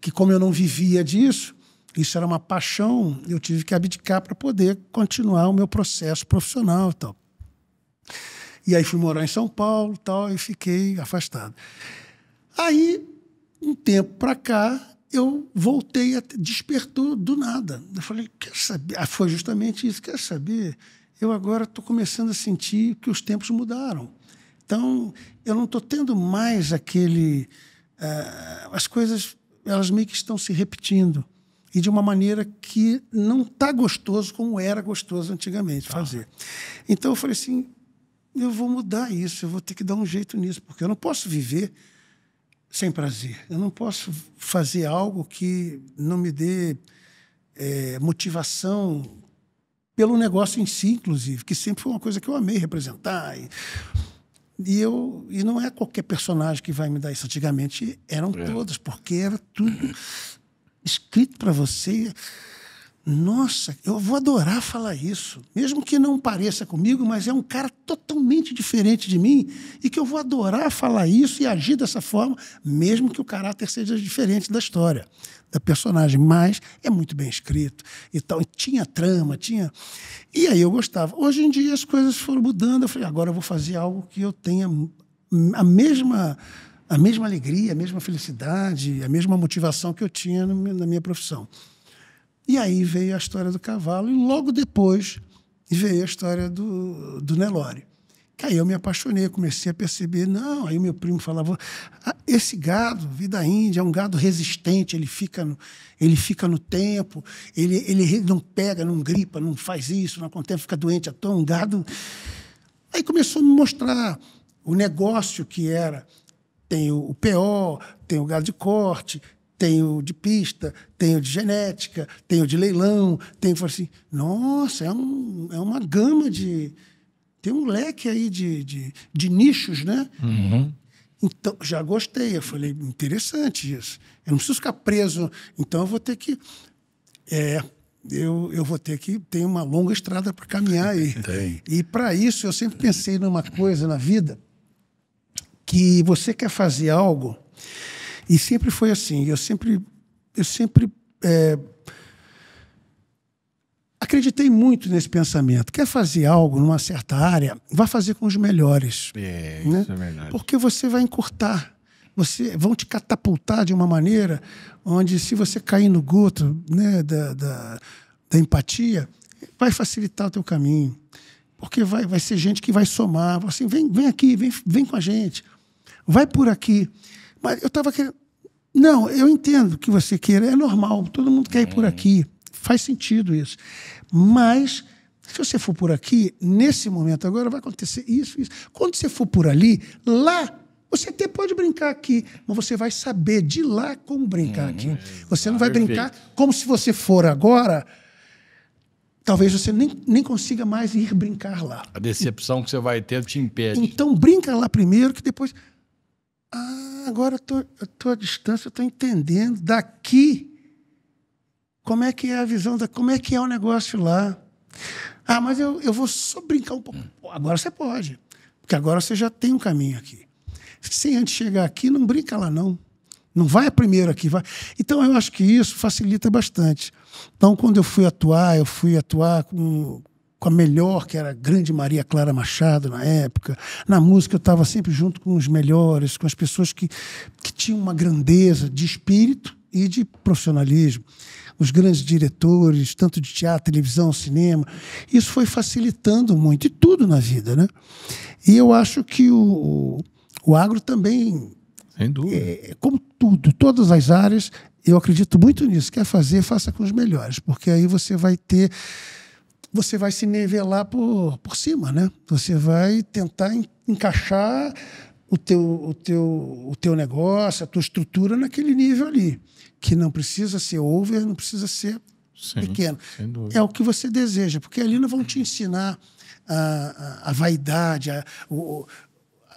que, como eu não vivia disso, isso era uma paixão, eu tive que abdicar para poder continuar o meu processo profissional e tal. E aí fui morar em São Paulo tal, e fiquei afastado. Aí, um tempo para cá, eu voltei, a, despertou do nada. Eu falei, quer saber? Ah, foi justamente isso, quer saber? eu agora estou começando a sentir que os tempos mudaram. Então, eu não estou tendo mais aquele. Uh, as coisas, elas meio que estão se repetindo. E de uma maneira que não está gostoso como era gostoso antigamente tá. fazer. Ah. Então, eu falei assim: eu vou mudar isso, eu vou ter que dar um jeito nisso, porque eu não posso viver sem prazer. Eu não posso fazer algo que não me dê é, motivação pelo negócio em si, inclusive, que sempre foi uma coisa que eu amei representar. E, e eu e não é qualquer personagem que vai me dar isso. Antigamente eram é. porque era tudo escrito para você. Nossa, eu vou adorar falar isso, mesmo que não pareça comigo, mas é um cara totalmente diferente de mim e que eu vou adorar falar isso e agir dessa forma, mesmo que o caráter seja diferente da história da personagem, mas é muito bem escrito e tal. E tinha trama, tinha. E aí eu gostava. Hoje em dia as coisas foram mudando. Eu falei, agora eu vou fazer algo que eu tenha a mesma a mesma alegria, a mesma felicidade, a mesma motivação que eu tinha na minha profissão. E aí veio a história do cavalo e logo depois veio a história do, do Nelore. Aí eu me apaixonei, comecei a perceber, não, aí meu primo falava, ah, esse gado, vida índia, é um gado resistente, ele fica no, ele fica no tempo, ele, ele não pega, não gripa, não faz isso, não acontece, fica doente à toa, é um gado. Aí começou a me mostrar o negócio que era. Tem o, o PO, tem o gado de corte, tem o de pista, tem o de genética, tem o de leilão, tem... Eu falei assim, nossa, é, um, é uma gama de tem um leque aí de, de, de nichos, né? Uhum. Então, já gostei. Eu falei, interessante isso. Eu não preciso ficar preso. Então, eu vou ter que. É, eu, eu vou ter que. Tem uma longa estrada para caminhar aí. Tem. E, para isso, eu sempre pensei numa coisa na vida: que você quer fazer algo. E sempre foi assim. Eu sempre. Eu sempre. É, acreditei muito nesse pensamento. Quer fazer algo numa certa área, vá fazer com os melhores. É, né? isso é verdade. Porque você vai encurtar. Você, vão te catapultar de uma maneira onde, se você cair no goto né, da, da, da empatia, vai facilitar o teu caminho. Porque vai, vai ser gente que vai somar. Assim, vem, vem aqui, vem, vem com a gente. Vai por aqui. Mas eu estava querendo. Não, eu entendo que você queira, é normal, todo mundo quer ir por é. aqui. Faz sentido isso. Mas, se você for por aqui, nesse momento agora, vai acontecer isso, isso. Quando você for por ali, lá você até pode brincar aqui, mas você vai saber de lá como brincar aqui. Uhum. Você não ah, vai perfeito. brincar como se você for agora. Talvez você nem, nem consiga mais ir brincar lá. A decepção e, que você vai ter te impede. Então brinca lá primeiro, que depois. Ah, agora eu tô, eu tô à distância, eu estou entendendo. Daqui como é que é a visão, da, como é que é o negócio lá. Ah, mas eu, eu vou só brincar um pouco. Hum. Agora você pode, porque agora você já tem um caminho aqui. Sem antes chegar aqui, não brinca lá, não. Não vai a primeira aqui, vai. Então eu acho que isso facilita bastante. Então quando eu fui atuar, eu fui atuar com, com a melhor, que era a grande Maria Clara Machado na época. Na música eu estava sempre junto com os melhores, com as pessoas que, que tinham uma grandeza de espírito e de profissionalismo os grandes diretores, tanto de teatro, televisão, cinema. Isso foi facilitando muito, e tudo na vida. Né? E eu acho que o, o agro também. Sem dúvida. É, é, como tudo, todas as áreas, eu acredito muito nisso. Quer fazer, faça com os melhores, porque aí você vai ter você vai se nivelar por, por cima, né? Você vai tentar encaixar o teu, o, teu, o teu negócio, a tua estrutura naquele nível ali que não precisa ser over, não precisa ser Sim, pequeno. É o que você deseja, porque ali não vão te ensinar a, a, a vaidade, a, o,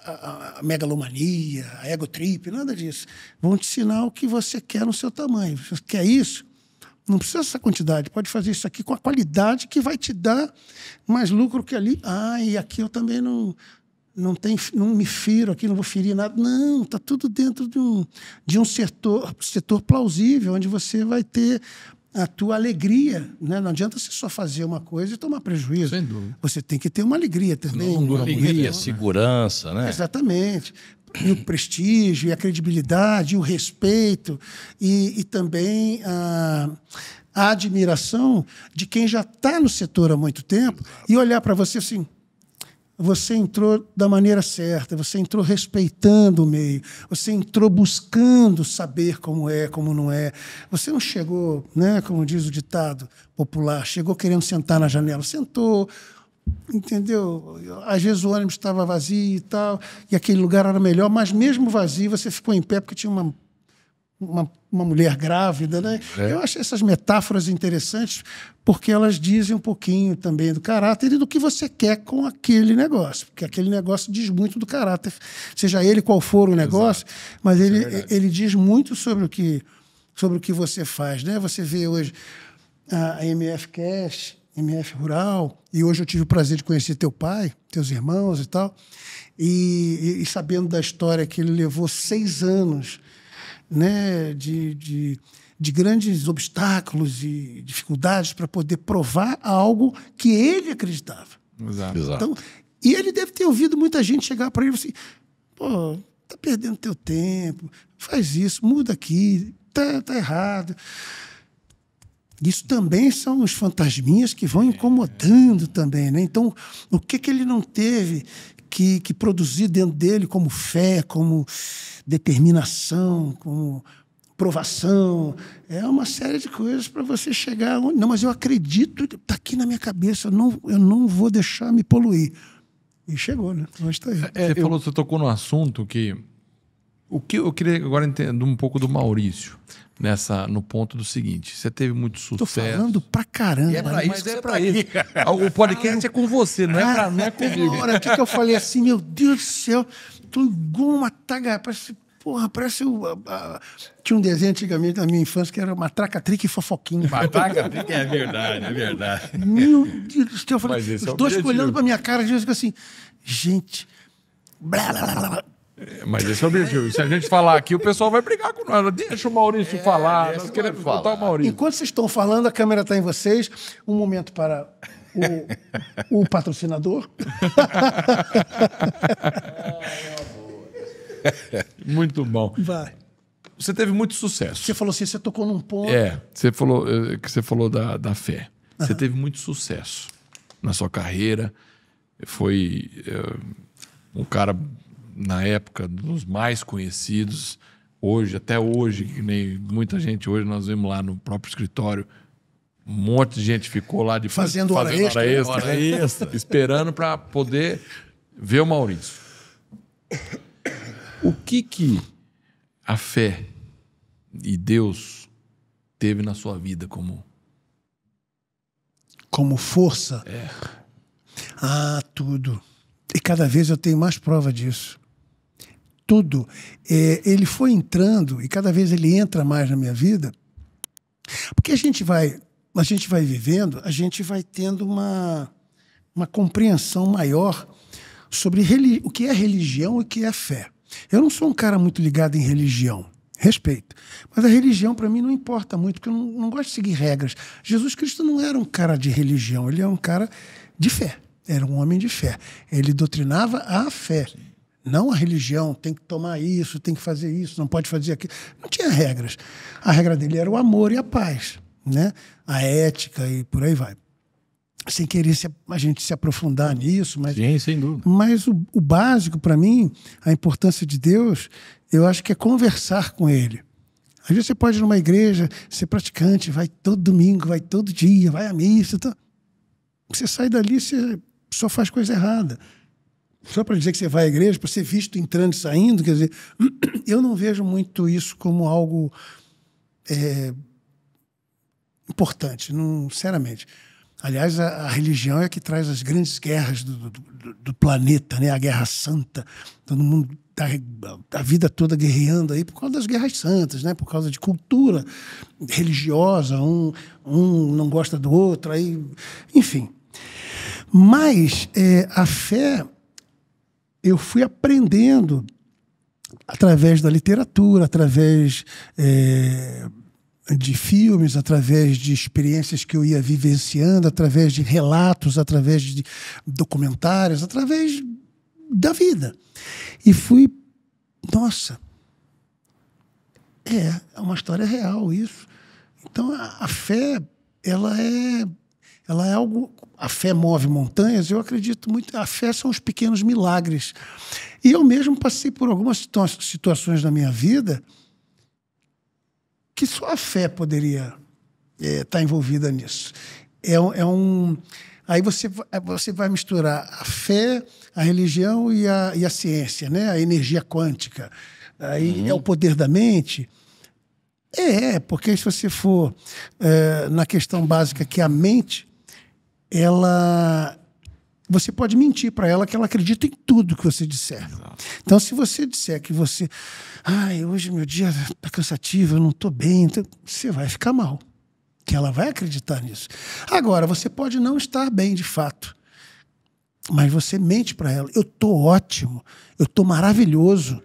a, a, megalomania, a egotrip, nada disso. Vão te ensinar o que você quer no seu tamanho. Você quer isso? Não precisa essa quantidade, pode fazer isso aqui com a qualidade que vai te dar mais lucro que ali. Ah, e aqui eu também não, não, tem, não me firo aqui, não vou ferir nada. Não, está tudo dentro de um, de um setor, setor plausível, onde você vai ter a tua alegria. Né? Não adianta você só fazer uma coisa e tomar prejuízo. Você tem que ter uma alegria também. Não, uma alegria, mulher, né? segurança, né? né? Exatamente. E o prestígio, e a credibilidade, e o respeito, e, e também a a admiração de quem já está no setor há muito tempo e olhar para você assim, você entrou da maneira certa, você entrou respeitando o meio, você entrou buscando saber como é, como não é. Você não chegou, né, como diz o ditado popular, chegou querendo sentar na janela, sentou, entendeu? Às vezes o ônibus estava vazio e tal, e aquele lugar era melhor, mas mesmo vazio você ficou em pé porque tinha uma uma, uma mulher grávida, né? É. Eu acho essas metáforas interessantes porque elas dizem um pouquinho também do caráter e do que você quer com aquele negócio, porque aquele negócio diz muito do caráter, seja ele qual for o negócio, Exato. mas é ele, é ele diz muito sobre o que sobre o que você faz, né? Você vê hoje a MF Cash, MF Rural, e hoje eu tive o prazer de conhecer teu pai, teus irmãos e tal, e, e, e sabendo da história que ele levou seis anos né, de, de, de grandes obstáculos e dificuldades para poder provar algo que ele acreditava. Exato. Então, e ele deve ter ouvido muita gente chegar para ele assim: pô, tá perdendo teu tempo, faz isso, muda aqui, tá, tá errado. Isso também são os fantasminhas que vão é. incomodando é. também, né? Então, o que que ele não teve que, que dentro dele como fé, como determinação, como provação, é uma série de coisas para você chegar onde. Não, mas eu acredito, está aqui na minha cabeça, eu não, eu não vou deixar me poluir. E chegou, né? Então, está aí. É, você, falou, você tocou no assunto que o que eu queria agora entender um pouco do Maurício nessa no ponto do seguinte: você teve muito sucesso. Tô falando pra caramba. E é pra isso, é pra tá isso. Tá o podcast é com você, não é, pra, não é ah, comigo. Hora que, que eu falei assim, meu Deus do céu, tô igual uma taga, tá, parece Porra, parece o. tinha um desenho antigamente da minha infância que era uma tracatrica e matraca Tracatrica é verdade, é verdade. Meu Deus do céu, eu falei, é os é dois olhando pra minha cara, e eu assim, gente. Blá, blá, blá, blá mas esse é o objetivo. Se a gente falar aqui, o pessoal vai brigar com nós. Deixa o Maurício é, falar, nós queremos falar. o Maurício. Enquanto vocês estão falando, a câmera está em vocês. Um momento para o, o patrocinador. Muito bom. Vai. Você teve muito sucesso. Você falou assim, você tocou num ponto. É, você falou eh, que você falou da, da fé. Uhum. Você teve muito sucesso na sua carreira. Foi uh, um cara na época, dos mais conhecidos. Hoje, até hoje, que nem muita gente hoje, nós vimos lá no próprio escritório, um monte de gente ficou lá de fazendo, fazendo hora, extra, hora extra, hora extra esperando para poder ver o Maurício. O que que a fé e Deus teve na sua vida como como força? É. Ah, tudo. E cada vez eu tenho mais prova disso tudo. É, ele foi entrando e cada vez ele entra mais na minha vida, porque a gente vai, a gente vai vivendo, a gente vai tendo uma, uma compreensão maior sobre o que é religião e o que é fé. Eu não sou um cara muito ligado em religião, respeito. Mas a religião, para mim, não importa muito, porque eu não, não, gosto de seguir regras. Jesus Cristo não era um cara de religião, ele era é um cara de fé. Era um homem de fé. Ele doutrinava a fé. Sim. Não a religião, tem que tomar isso, tem que fazer isso, não pode fazer aquilo. Não tinha regras. A regra dele era o amor e a paz, né? a ética e por aí vai. Sem querer se, a gente se aprofundar nisso, mas. Sim, sem dúvida. Mas o, o básico, para mim, a importância de Deus, eu acho que é conversar com Ele. Às vezes você pode ir numa igreja, ser praticante, vai todo domingo, vai todo dia, vai à missa. Tá... Você sai dali, você só faz coisa errada só para dizer que você vai à igreja, para ser visto entrando e saindo, quer dizer, eu não vejo muito isso como algo é, importante, não, sinceramente. Aliás, a, a, religião é que traz as grandes guerras do, do, do planeta, né? a Guerra Santa, todo mundo está a vida toda guerreando aí por causa das guerras santas, né? por causa de cultura religiosa, um, um não gosta do outro, aí, enfim. Mas é, a fé eu fui aprendendo através da literatura, através é, de filmes, através de experiências que eu ia vivenciando, através de relatos, através de documentários, através da vida. E fui, nossa, é, é uma história real isso. Então a, a fé, ela é ela é algo. A fé move montanhas, eu acredito muito. A fé são os pequenos milagres. E eu mesmo passei por algumas situações na minha vida que só a fé poderia estar é, tá envolvida nisso. É, é um. Aí você, é, você vai misturar a fé, a religião e a, e a ciência, né? a energia quântica. Aí uhum. é o poder da mente. É, porque se você for é, na questão básica que é a mente ela você pode mentir para ela que ela acredita em tudo que você disser. Exato. Então, se você disser que você, ai, hoje meu dia tá cansativo, eu não tô bem, então, você vai ficar mal. Que ela vai acreditar nisso. Agora, você pode não estar bem de fato, mas você mente para ela: eu tô ótimo, eu tô maravilhoso,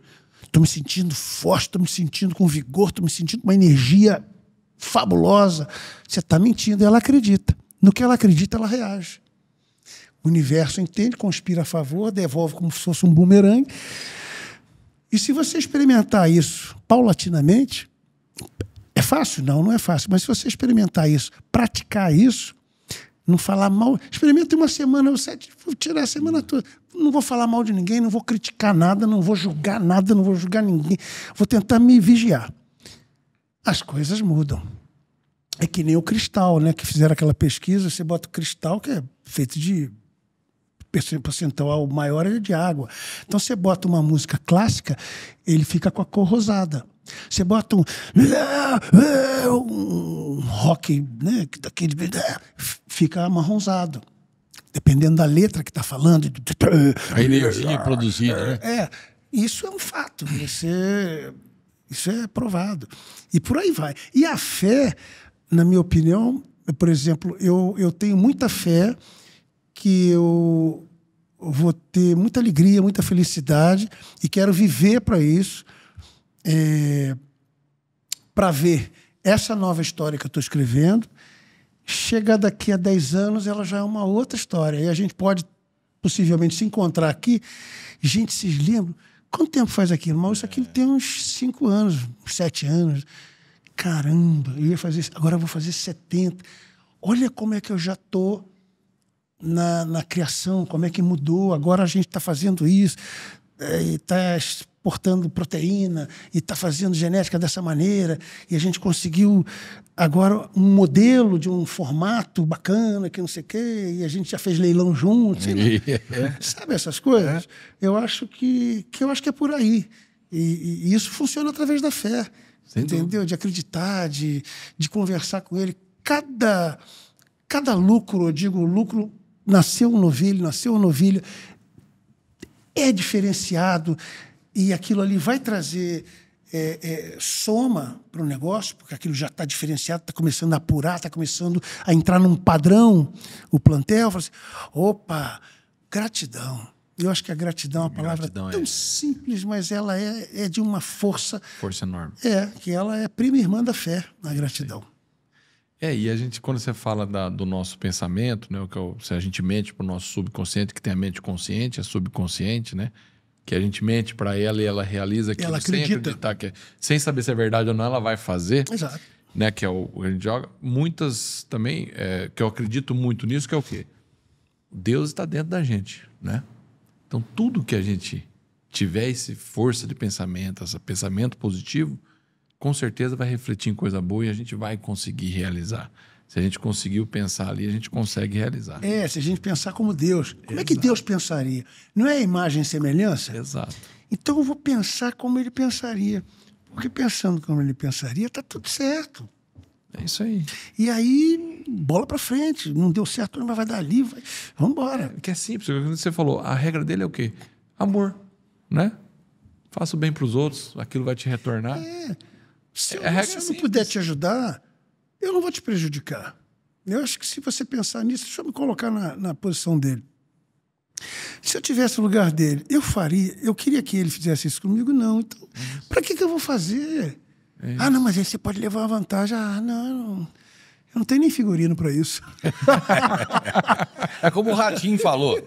tô me sentindo forte, tô me sentindo com vigor, tô me sentindo com uma energia fabulosa. Você está mentindo, ela acredita. No que ela acredita, ela reage. O universo entende, conspira a favor, devolve como se fosse um bumerangue. E se você experimentar isso paulatinamente, é fácil? Não, não é fácil. Mas se você experimentar isso, praticar isso, não falar mal. experimente uma semana, você vou tirar a semana toda. Não vou falar mal de ninguém, não vou criticar nada, não vou julgar nada, não vou julgar ninguém. Vou tentar me vigiar. As coisas mudam é que nem o cristal, né? Que fizeram aquela pesquisa, você bota o cristal, que é feito de percentual maior é de água. Então você bota uma música clássica, ele fica com a cor rosada. Você bota um, um rock, né, daquele, fica amarronzado. Dependendo da letra que está falando. A energia é produzida, né? É, isso é um fato. É, isso é provado. E por aí vai. E a fé, na minha opinião, por exemplo, eu, eu tenho muita fé que eu vou ter muita alegria, muita felicidade e quero viver para isso, é, para ver essa nova história que eu estou escrevendo. Chega daqui a 10 anos, ela já é uma outra história. E a gente pode possivelmente se encontrar aqui. Gente, vocês lembram? Quanto tempo faz aquilo? Mas isso aqui é. tem uns 5 anos, 7 anos. Caramba, eu ia fazer, agora eu vou fazer 70. Olha como é que eu já estou na, na criação, como é que mudou. Agora a gente está fazendo isso, está eh, exportando proteína, e está fazendo genética dessa maneira, e a gente conseguiu agora um modelo de um formato bacana, que não sei o quê, e a gente já fez leilão junto. É. Sabe essas coisas? É. Eu acho que, que eu acho que é por aí. E, e, isso funciona através da fé. Sem entendeu? Dúvida. De acreditar, de, de conversar com ele. Cada, cada lucro, eu digo, lucro nasceu um novilho, nasceu um novilho, é diferenciado e aquilo ali vai trazer é, é, soma para o negócio, porque aquilo já está diferenciado, está começando a apurar, está começando a entrar num padrão o plantel. Fala assim, opa, gratidão. Eu acho que a gratidão é uma palavra gratidão é tão é. simples, mas ela é, é de uma força. Força enorme. É, que ela é prima irmã da fé, na gratidão. É, e a gente, quando você fala da, do nosso pensamento, né, que é se a gente mente para o nosso subconsciente, que tem a mente consciente, a subconsciente, né? Que a gente mente para ela e ela realiza aquilo ela acredita. sem acreditar, que é, sem saber se é verdade ou não, ela vai fazer. Exato. Né, que é o que a gente joga. Muitas também, é, que eu acredito muito nisso, que é o quê? Deus está dentro da gente, né? Então, tudo que a gente tiver essa força de pensamento, esse pensamento positivo, com certeza vai refletir em coisa boa e a gente vai conseguir realizar. Se a gente conseguiu pensar ali, a gente consegue realizar. É, se a gente pensar como Deus. Como Exato. é que Deus pensaria? Não é imagem e semelhança? Exato. Então eu vou pensar como ele pensaria. Porque pensando como ele pensaria, está tudo certo. É isso aí. E aí, bola para frente. Não deu certo, mas vai dar ali, vai. Vamos embora. É, que é simples. É você falou, a regra dele é o quê? Amor, né? Faça o bem para os outros, aquilo vai te retornar. É. Se, eu, é se eu, é não puder te ajudar, eu não vou te prejudicar. Eu acho que se você pensar nisso, deixa eu me colocar na, na posição dele. Se eu tivesse no lugar dele, eu faria. Eu queria que ele fizesse isso comigo, não. Então, uhum. para que, que eu vou fazer? É. Ah, não, mas aí você pode levar uma vantagem. Ah, não, eu não tenho nem figurino para isso. é como o Ratinho falou.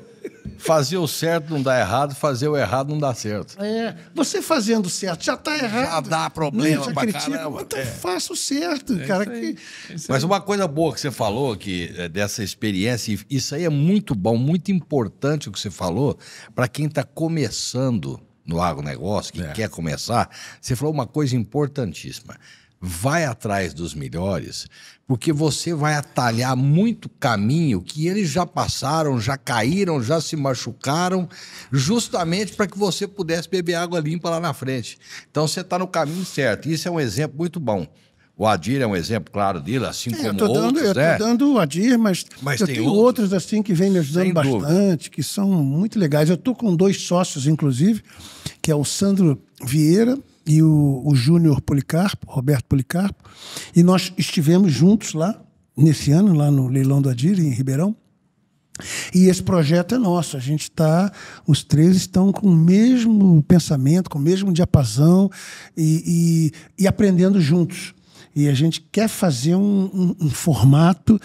Fazer o certo não dá errado, fazer o errado não dá certo. É, você fazendo certo já tá errado. Já dá problema não, pra critica, caramba. Então é. faça o certo, é cara. que... é Mas uma coisa boa que você falou, que é dessa experiência, isso aí é muito bom, muito importante o que você falou para quem está começando no agronegócio, que é. quer começar, você falou uma coisa importantíssima. Vai atrás dos melhores, porque você vai atalhar muito caminho que eles já passaram, já caíram, já se machucaram, justamente para que você pudesse beber água limpa lá na frente. Então você está no caminho certo. Isso é um exemplo muito bom. O Adir é um exemplo claro dele, assim é, como eu tô outros, dando, Eu estou dando o Adir, mas, mas eu tenho outros. outros assim que vêm me ajudando Sem bastante, dúvida. que são muito legais. Eu estou com dois sócios, inclusive, que é o Sandro Vieira e o, o Júnior Policarpo, Roberto Policarpo, e nós estivemos juntos lá, nesse ano, lá no Leilão do Adir, em Ribeirão. E esse projeto é nosso, a gente está, os três estão com o mesmo pensamento, com o mesmo diapasão e, e, e aprendendo juntos. E a gente quer fazer um, um, um formato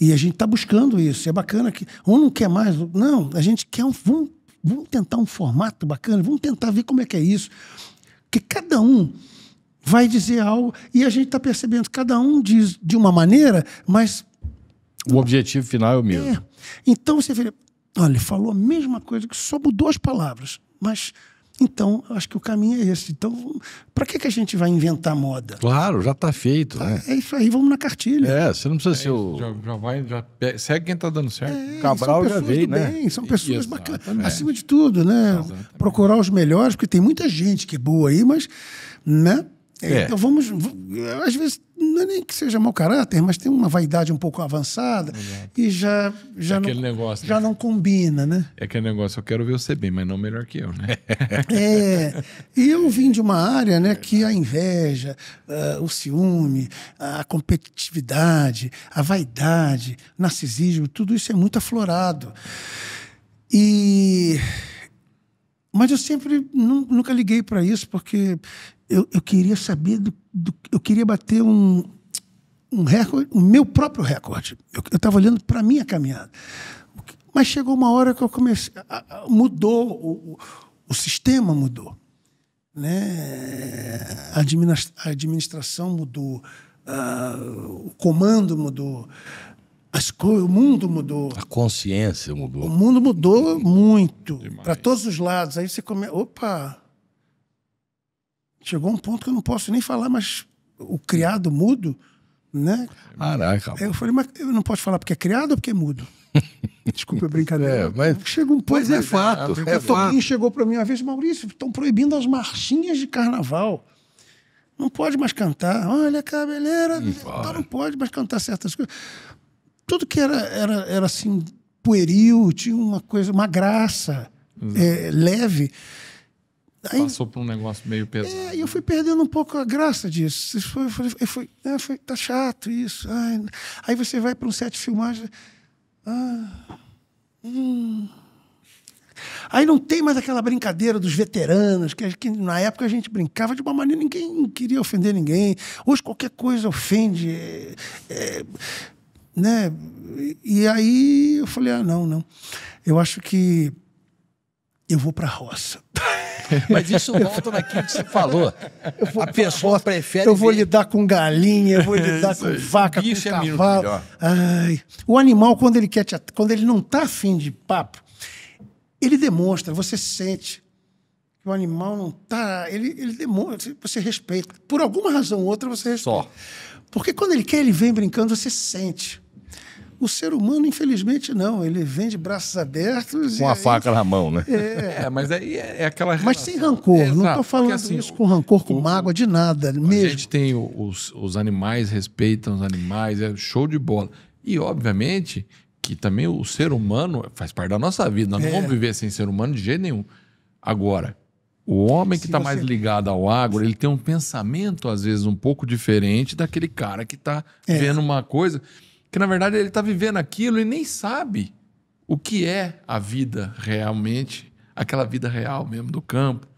e a gente está buscando isso. É bacana que um não quer mais, não, a gente quer um, vamos vamos tentar um formato bacana, vamos tentar ver como é que é isso. Que cada um vai dizer algo e a gente está percebendo que cada um diz de uma maneira, mas o objetivo final é o é. mesmo. É. Então você vê, olha, ele falou a mesma coisa que só mudou as palavras, mas então, acho que o caminho é esse. Então, para que, que a gente vai inventar moda? Claro, já está feito. Tá, né? É isso aí, vamos na cartilha. É, você não precisa é ser o. Já, já vai, já segue quem está dando certo. É, Cabral já veio, né? Bem, são pessoas bacanas. Acima de tudo, né? Exatamente. Procurar os melhores, porque tem muita gente que é boa aí, mas, né? É. Então vamos. Às vezes, não é nem que seja mau caráter, mas tem uma vaidade um pouco avançada e já, já, é não, negócio, já né? não combina, né? É aquele negócio, eu quero ver você bem, mas não melhor que eu, né? é. E eu vim de uma área né, que a inveja, uh, o ciúme, a competitividade, a vaidade, narcisismo, tudo isso é muito aflorado. E mas eu sempre nunca liguei para isso porque eu, eu queria saber, do, do, eu queria bater um, um recorde, o meu próprio recorde. Eu estava olhando para a minha caminhada. Mas chegou uma hora que eu comecei. A, a, mudou, o, o, sistema mudou. Né? A, administração mudou, o comando mudou, as o mundo mudou. A consciência mudou. O mundo mudou muito, para todos os lados. Aí você começa. Opa! chegou um ponto que eu não posso nem falar, mas o criado mudo, né? Caraca. Eu falei, mas eu não posso falar porque é criado ou porque é mudo? Desculpa a brincadeira. É, mas chegou um pois é fato. É, é fato. chegou para mim uma vez, Maurício, estão proibindo as marchinhas de carnaval. Não pode mais cantar. Olha a cabeleira. Hum, não, não pode mais cantar certas coisas. Tudo que era, era, era assim, pueril, tinha uma coisa, uma graça hum. é, leve. Aí, Passou por um negócio meio pesado. É, e eu né? fui perdendo um pouco a graça disso. Foi, foi, foi, é, foi tá chato isso. Ai, aí você vai para um set de filmagem. Ah, hum. Aí não tem mais aquela brincadeira dos veteranos, que, que, na época a gente brincava de uma maneira, ninguém queria ofender ninguém. Hoje qualquer coisa ofende. É, é, né? E aí eu falei, ah, não, não. Eu acho que eu vou para a roça. Mas isso volta naquilo que você falou. A pessoa roça, prefere. Eu vou ver... lidar com galinha, eu vou é lidar com vaca, com é cavalo. Ai, o animal, quando ele, quer te, quando ele não está afim de papo, ele demonstra, você sente que o animal não está. Ele, ele demonstra, você respeita. Por alguma razão ou outra, você respeita. Só. Porque quando ele quer, ele vem brincando, você sente. O ser humano, infelizmente, não. Ele vem de braços abertos. Com a aí... faca na mão, né? É, é mas aí é, é aquela. Relação. Mas sem rancor. não estou falando porque, assim, isso com rancor, o, com mágoa, de nada. A mesmo. gente tem os, os animais, respeitam os animais, é show de bola. E, obviamente, que também o ser humano faz parte da nossa vida. Nós é. não vamos viver sem ser humano de jeito nenhum. Agora, o homem que está você... mais ligado ao agro, ele tem um pensamento, às vezes, um pouco diferente daquele cara que está é. vendo uma coisa que na verdade ele está vivendo aquilo e nem sabe o que é a vida realmente, aquela vida real mesmo do campo,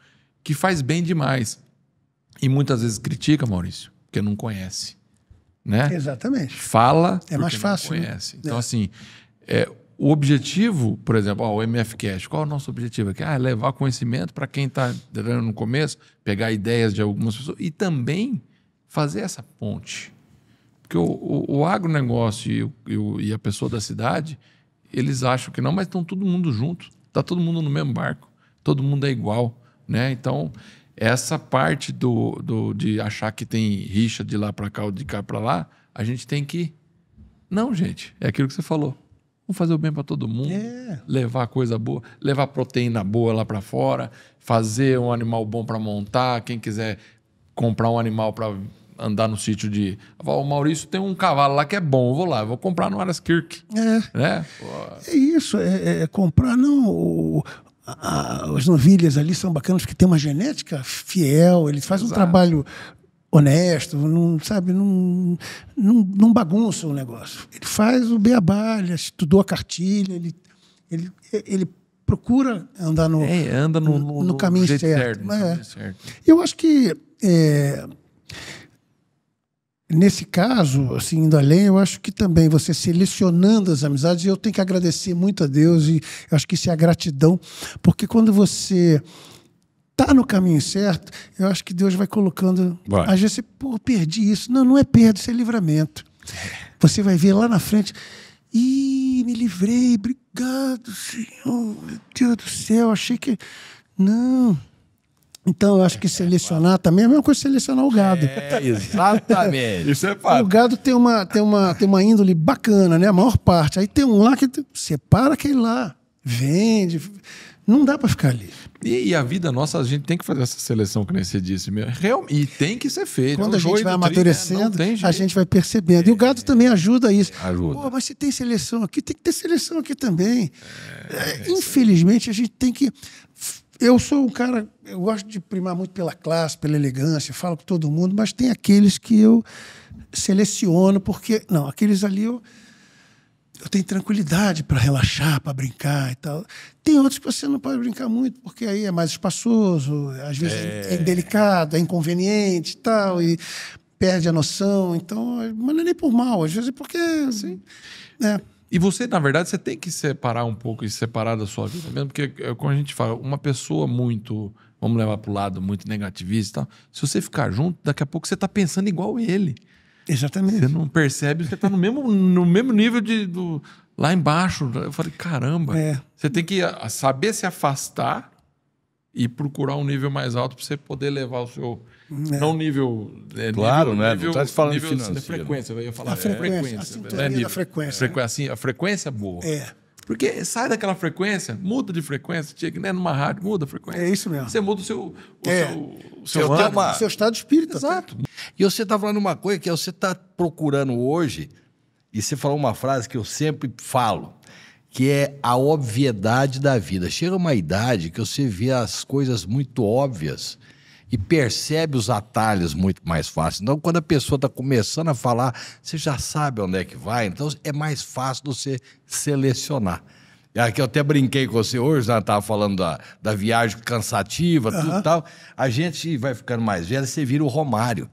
que faz bem demais. E muitas vezes critica, Maurício, porque não conhece. Né? Exatamente. Fala. É mais fácil. Não né? conhece. Né? Então, é. assim, é, o objetivo, por exemplo, ó, o MF Cash, qual é o nosso objetivo aqui? Ah, levar conhecimento para quem está no começo, pegar ideias de algumas pessoas e também fazer essa ponte porque o, o, o agronegócio e, o, e a pessoa da cidade, eles acham que não, mas estão todo mundo junto. Está todo mundo no mesmo barco. Todo mundo é igual. Né? Então, essa parte do, do, de achar que tem rixa de lá para cá ou de cá para lá, a gente tem que. Não, gente, é aquilo que você falou. Vamos fazer o bem para todo mundo, é. levar coisa boa, levar proteína boa lá para fora, fazer um animal bom para montar. Quem quiser comprar um animal para andar no sítio de. O Maurício tem um cavalo lá que é bom, eu vou lá, eu vou comprar no Aras Kirk É. Né? É isso, é, é, é comprar, não. O, a, as novilhas ali são bacanas porque tem uma genética fiel, ele faz Exato. um trabalho honesto, não sabe, não, não, bagunça o negócio. Ele faz o beabá, ele estudou a cartilha, ele, ele, ele procura andar no, é, anda no, no, no, no caminho certo. certo, é. certo. Eu acho que é, Nesse caso, assim, indo além, eu acho que também você selecionando as amizades, eu tenho que agradecer muito a Deus e eu acho que isso é a gratidão, porque quando você está no caminho certo, eu acho que Deus vai colocando. Vai. Às vezes você, pô, perdi isso. Não, não é perda, isso é livramento. Você vai ver lá na frente. Ih, me livrei, obrigado, Senhor, meu Deus do céu, achei que. Não, então, eu acho que selecionar também é a mesma coisa que selecionar o gado. É, exatamente. Isso é fato. O gado tem uma, tem, uma, tem uma índole bacana, né? A maior parte. Aí tem um lá que separa aquele lá, vende. Não dá para ficar ali. E, e, a vida nossa, a gente tem que fazer essa seleção que você disse mesmo. Real, e tem que ser feito. Quando a gente vai né, amadurecendo, né? a gente vai percebendo. É, e o gado é. também ajuda isso. Ajuda. Pô, mas se tem seleção aqui, tem que ter seleção aqui também. É, é infelizmente, a gente tem que eu sou um cara, eu gosto de primar muito pela classe, pela elegância, falo com todo mundo, mas tem aqueles que eu seleciono, porque, não, aqueles ali eu, eu tenho tranquilidade para relaxar, para brincar e tal. Tem outros que você não pode brincar muito, porque aí é mais espaçoso, às vezes é, é delicado, é inconveniente e tal, e perde a noção. Então, mas não é nem por mal, às vezes é porque. Assim, é. E você, na verdade, você tem que separar um pouco e separar da sua vida mesmo, porque é como a gente fala, uma pessoa muito, vamos levar para o lado, muito negativista, se você ficar junto, daqui a pouco você está pensando igual ele. Exatamente. Você não percebe, você está no mesmo, no mesmo nível de, do, lá embaixo. Eu falei, caramba. É. Você tem que saber se afastar e procurar um nível mais alto para você poder levar o seu é. é né? Não nível. É, claro, nível, né? Nível, não está falando nível, de frequência, eu ia falar. A é, frequência. É. A sintonia é frequência. Né? Assim, a frequência é boa. É. Porque sai daquela frequência, muda de frequência, chega nem né, numa rádio, muda a frequência. É isso mesmo. Você muda o seu, o é. seu, o seu, seu, seu estado de espírito. Exato. E você está falando uma coisa que você está procurando hoje, e você falou uma frase que eu sempre falo, que é a obviedade da vida. Chega uma idade que você vê as coisas muito óbvias e percebe os atalhos muito mais fácil. Então, quando a pessoa está começando a falar, você já sabe onde é que vai, então é mais fácil você selecionar. Aqui é eu até brinquei com você hoje, nós né, estava falando da, da viagem cansativa, uhum. tudo tal. A gente vai ficando mais velho, você vira o Romário.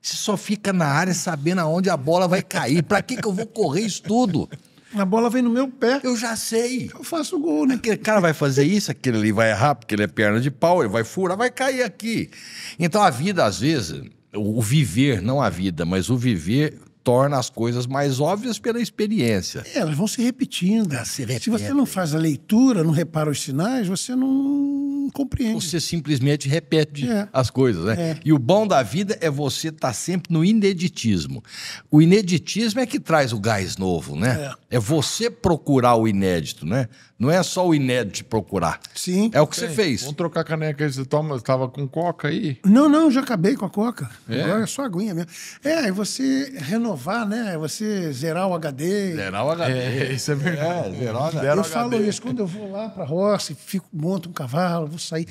Você só fica na área sabendo aonde a bola vai cair. Para que, que eu vou correr isso tudo? A bola vem no meu pé. Eu já sei. Eu faço o gol, né? Aquele cara vai fazer isso, aquele ali vai errar, porque ele é perna de pau, ele vai furar, vai cair aqui. Então a vida, às vezes, o viver, não a vida, mas o viver torna as coisas mais óbvias pela experiência. É, elas vão se repetindo. É assim. se, repete. se você não faz a leitura, não repara os sinais, você não compreende. Você simplesmente repete é. as coisas, né? É. E o bom da vida é você estar tá sempre no ineditismo. O ineditismo é que traz o gás novo, né? É, é você procurar o inédito, né? Não é só o inédito de procurar. Sim. É o que você fez. Vamos trocar caneca. Você toma, estava com coca aí? Não, não, já acabei com a coca. É. Agora é só aguinha mesmo. É, é você renovar, né? É você zerar o HD. Zerar o HD. É, isso é verdade. É, zerar o HD. Eu o falo HD. isso quando eu vou lá para a roça, fico, monto um cavalo, vou sair.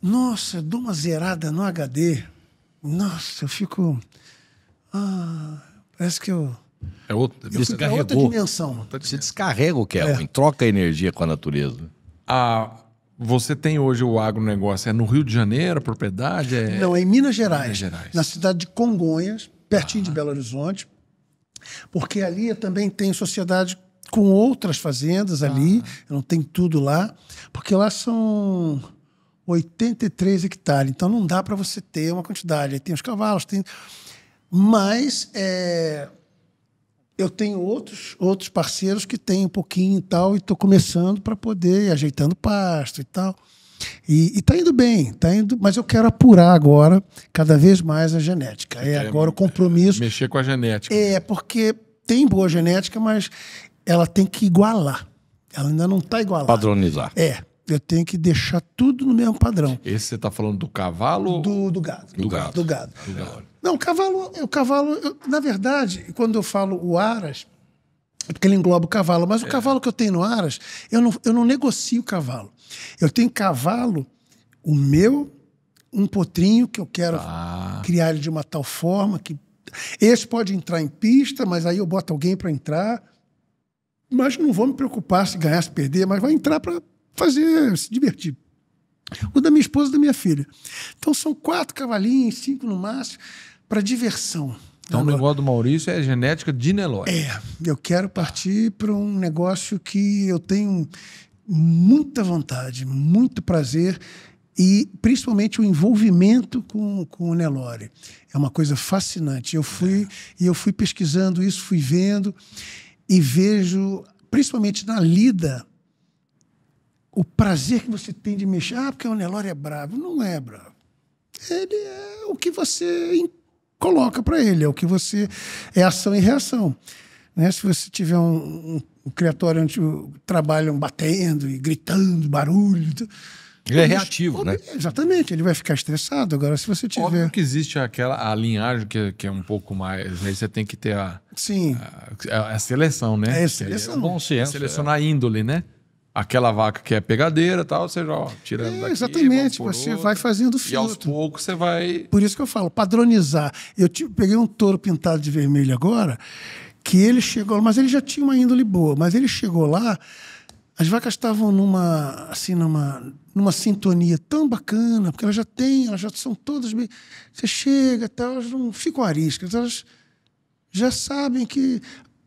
Nossa, dou uma zerada no HD. Nossa, eu fico. Ah, parece que eu é outro, descarregou, é outra dimensão. Você descarrega o Kelvin, é. é. troca energia com a natureza. Ah, você tem hoje o agronegócio, é no Rio de Janeiro, a propriedade? É... Não, é em Minas Gerais, Minas Gerais. na cidade de Congonhas, pertinho ah. de Belo Horizonte, porque ali também tem sociedade com outras fazendas ah. ali, não tem tudo lá, porque lá são 83 hectares, então não dá para você ter uma quantidade. Aí tem os cavalos, tem... Mas é, eu tenho outros, outros parceiros que têm um pouquinho e tal, e estou começando para poder ir ajeitando pasto e tal. E está indo bem, tá indo, mas eu quero apurar agora cada vez mais a genética. É, é agora o é, compromisso. Mexer com a genética. É, porque tem boa genética, mas ela tem que igualar. Ela ainda não está igualada. Padronizar. É. Eu tenho que deixar tudo no mesmo padrão. Esse você está falando do cavalo? Do, do gado. Do, do, gado. do gado. Do gado. Não, o cavalo, o cavalo eu, na verdade, quando eu falo o aras, é porque ele engloba o cavalo, mas o é. cavalo que eu tenho no aras, eu não, eu não negocio o cavalo. Eu tenho cavalo, o meu, um potrinho que eu quero ah. criar ele de uma tal forma que esse pode entrar em pista, mas aí eu boto alguém para entrar. Mas não vou me preocupar se ganhar, se perder, mas vai entrar para fazer, se divertir. O da minha esposa e da minha filha. Então são quatro cavalinhos, cinco no máximo, para diversão. Então o negócio do Maurício é genética de Nelói. É, eu quero partir para um negócio que eu tenho muita vontade, muito prazer e principalmente o envolvimento com, com o Nelore. É uma coisa fascinante. Eu fui é. e é. eu fui pesquisando isso, fui vendo e vejo principalmente na lida o prazer que você tem de mexer. Ah, porque o Nelore é bravo. Não é bravo. Ele é o que você coloca para ele, é o que você. É ação e reação. Né? Se você tiver um, um, um criatório onde trabalham batendo e gritando, barulho. Ele é reativo, né? É? Exatamente, ele vai ficar estressado. Agora, se você tiver. Óbvio que existe aquela a linhagem que, que é um pouco mais. Aí né? Você tem que ter a. Sim. A, a, seleção, né? É, a seleção. É bom senso. Selecionar é. índole, né? aquela vaca que é pegadeira tal, você já ó, tirando é, daqui, Exatamente, você vai fazendo filtro. E aos poucos você vai... Por isso que eu falo, padronizar. Eu te, peguei um touro pintado de vermelho agora, que ele chegou, mas ele já tinha uma índole boa, mas ele chegou lá, as vacas estavam numa, assim, numa, numa sintonia tão bacana, porque elas já têm, elas já são todas bem... Você chega, tal, tá, elas não ficam ariscas, elas já sabem que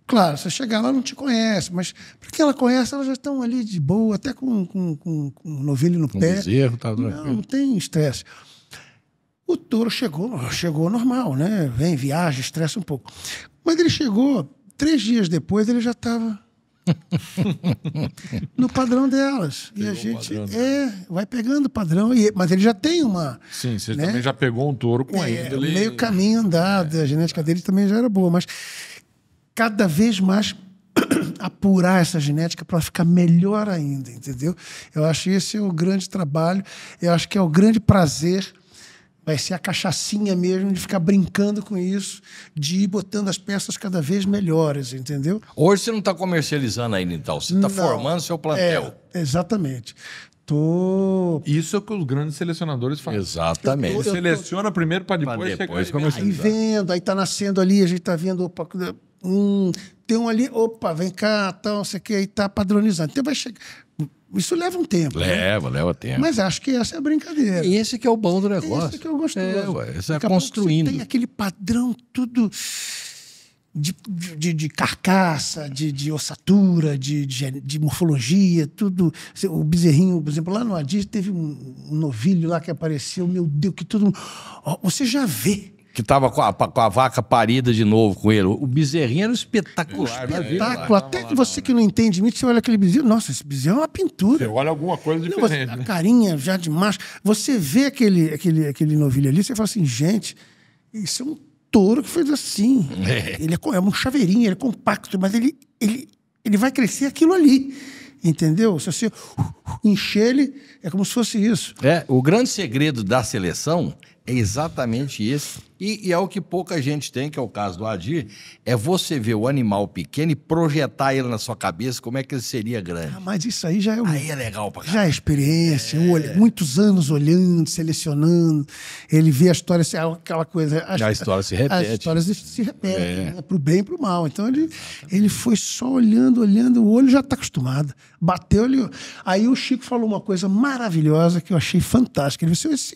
Claro, você chegar lá não te conhece, mas para que ela conhece, elas já estão ali de boa, até com, com, com, com um novilho no pé. Bezerro, tá não, não tem estresse. O touro chegou, chegou normal, né? Vem, viaja, estressa um pouco. Mas ele chegou, três dias depois ele já estava no padrão delas. Pegou e a gente é, vai pegando o padrão, e, mas ele já tem uma. Sim, você né? também já pegou um touro com é, ele. Meio caminho andado, é. a genética dele também já era boa, mas cada vez mais apurar essa genética para ficar melhor ainda, entendeu? Eu acho que esse é o grande trabalho, eu acho que é o grande prazer, vai ser a cachaçinha mesmo de ficar brincando com isso, de ir botando as peças cada vez melhores, entendeu? Hoje você não está comercializando ainda, então, você está formando seu plantel. É, exatamente. Tô... Isso é o que os grandes selecionadores fazem. Exatamente. tô, tô... Seleciona primeiro para depois, pra é depois chegar. Aí vendo, aí está nascendo ali, a gente está vendo opa, Hum, tem um ali, opa, vem cá, tal, sei que, aí tá padronizando. Então vai chegar. Isso leva um tempo. Né? Leva, né? leva tempo. Mas acho que essa é a brincadeira. E esse que é o bom do negócio. Esse que eu é gosto. É, ué, você é construindo. Você tem aquele padrão tudo de, de, de carcaça, de, de ossatura, de, de, de, morfologia, tudo. O bezerrinho, por exemplo, lá no Adir teve um, um novilho lá que apareceu, meu Deus, que todo mundo. Você já vê que estava com, com a, vaca parida de novo com ele. O bezerrinho era espetacular. Espetáculo. Lá, Até lá, você lá, que não entende muito, você olha aquele bezerro, nossa, esse bezerro é uma pintura. Você olha alguma coisa diferente. Não, você, né? A carinha já de macho. Você vê aquele, aquele, aquele novilho ali, você fala assim, gente, isso é um touro que fez assim. É. Ele é, é um chaveirinho, ele é compacto, mas ele, ele, ele vai crescer aquilo ali. Entendeu? Se você uh, encher ele, é como se fosse isso. É, o grande segredo da seleção é exatamente isso e, e, é o que pouca gente tem, que é o caso do Adir, é você ver o animal pequeno e projetar ele na sua cabeça como é que ele seria grande. Ah, mas isso aí já é... Um, aí é legal pra caramba. Já é experiência, é. Olho, muitos anos olhando, selecionando, ele vê a história, é aquela coisa... As, a história se repete. As histórias se repetem, é. né? pro bem e pro mal. Então ele, ele foi só olhando, olhando, o olho já tá acostumado. Bateu, ele... Aí o Chico falou uma coisa maravilhosa que eu achei fantástica. Ele disse,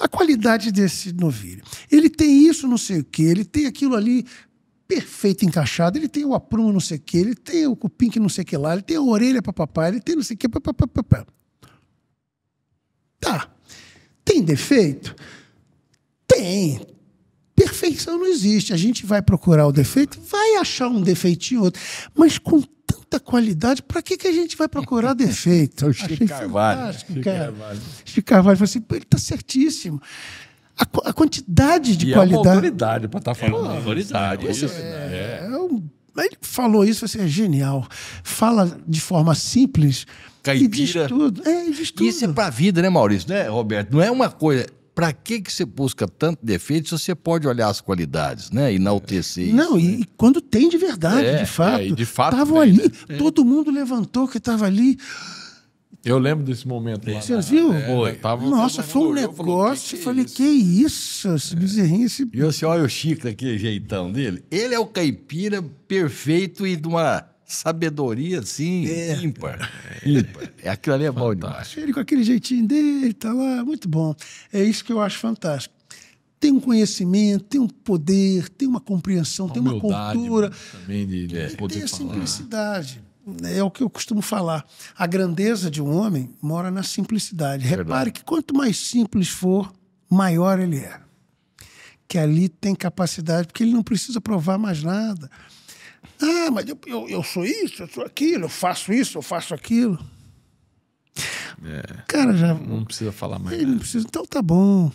a qualidade desse novilho, ele tem tem isso, não sei o quê, ele tem aquilo ali perfeito encaixado, ele tem o aprumo, não sei o quê, ele tem o cupim que não sei o que lá, ele tem a orelha para papai, ele tem não sei o quê. Tá. Tem defeito? Tem. Perfeição não existe. A gente vai procurar o defeito, vai achar um defeitinho outro, mas com tanta qualidade, para que, que a gente vai procurar defeito? Chico é Carvalho. Chico Carvalho. Chico Carvalho falou assim, ele está certíssimo a, a quantidade de e qualidade. É uma autoridade para estar tá falando. É uma autoridade, isso. É, é. Um, ele falou isso, assim, é genial. Fala de forma simples. Caipira. E diz tudo. É, diz tudo. Isso é para a vida, né, Maurício? Né, Roberto? Não é uma coisa para que, que você busca tanto defeito se você pode olhar as qualidades, né? Enaltecer isso, Não, né? e, e, quando tem de verdade, é, de fato. É, de fato. Estavam ali, né? é. todo mundo levantou que estava ali. Eu lembro desse momento lá. Você viu, É, né, tava, Nossa, foi um negócio. Eu falei, que, isso? Esse é. bezerrinho, esse. E você olha o Chico aquele jeitão dele. Ele é o caipira perfeito e de uma sabedoria assim, é. ímpar. É. ímpar. É aquilo ali é fantástico. bom Ele com aquele jeitinho dele, tá lá, muito bom. É isso que eu acho fantástico. Tem um conhecimento, tem um poder, tem uma compreensão, uma tem uma cultura. Né, também de, de é, poder tem a simplicidade é o que eu costumo falar. A grandeza de um homem mora na simplicidade. Verdade. Repare que quanto mais simples for, maior ele é. Que ali tem capacidade, porque ele não precisa provar mais nada. Ah, mas eu, eu, eu sou isso, eu sou aquilo, eu faço isso, eu faço aquilo. É, Cara, já. Não precisa falar mais. Ele não precisa. Então tá bom.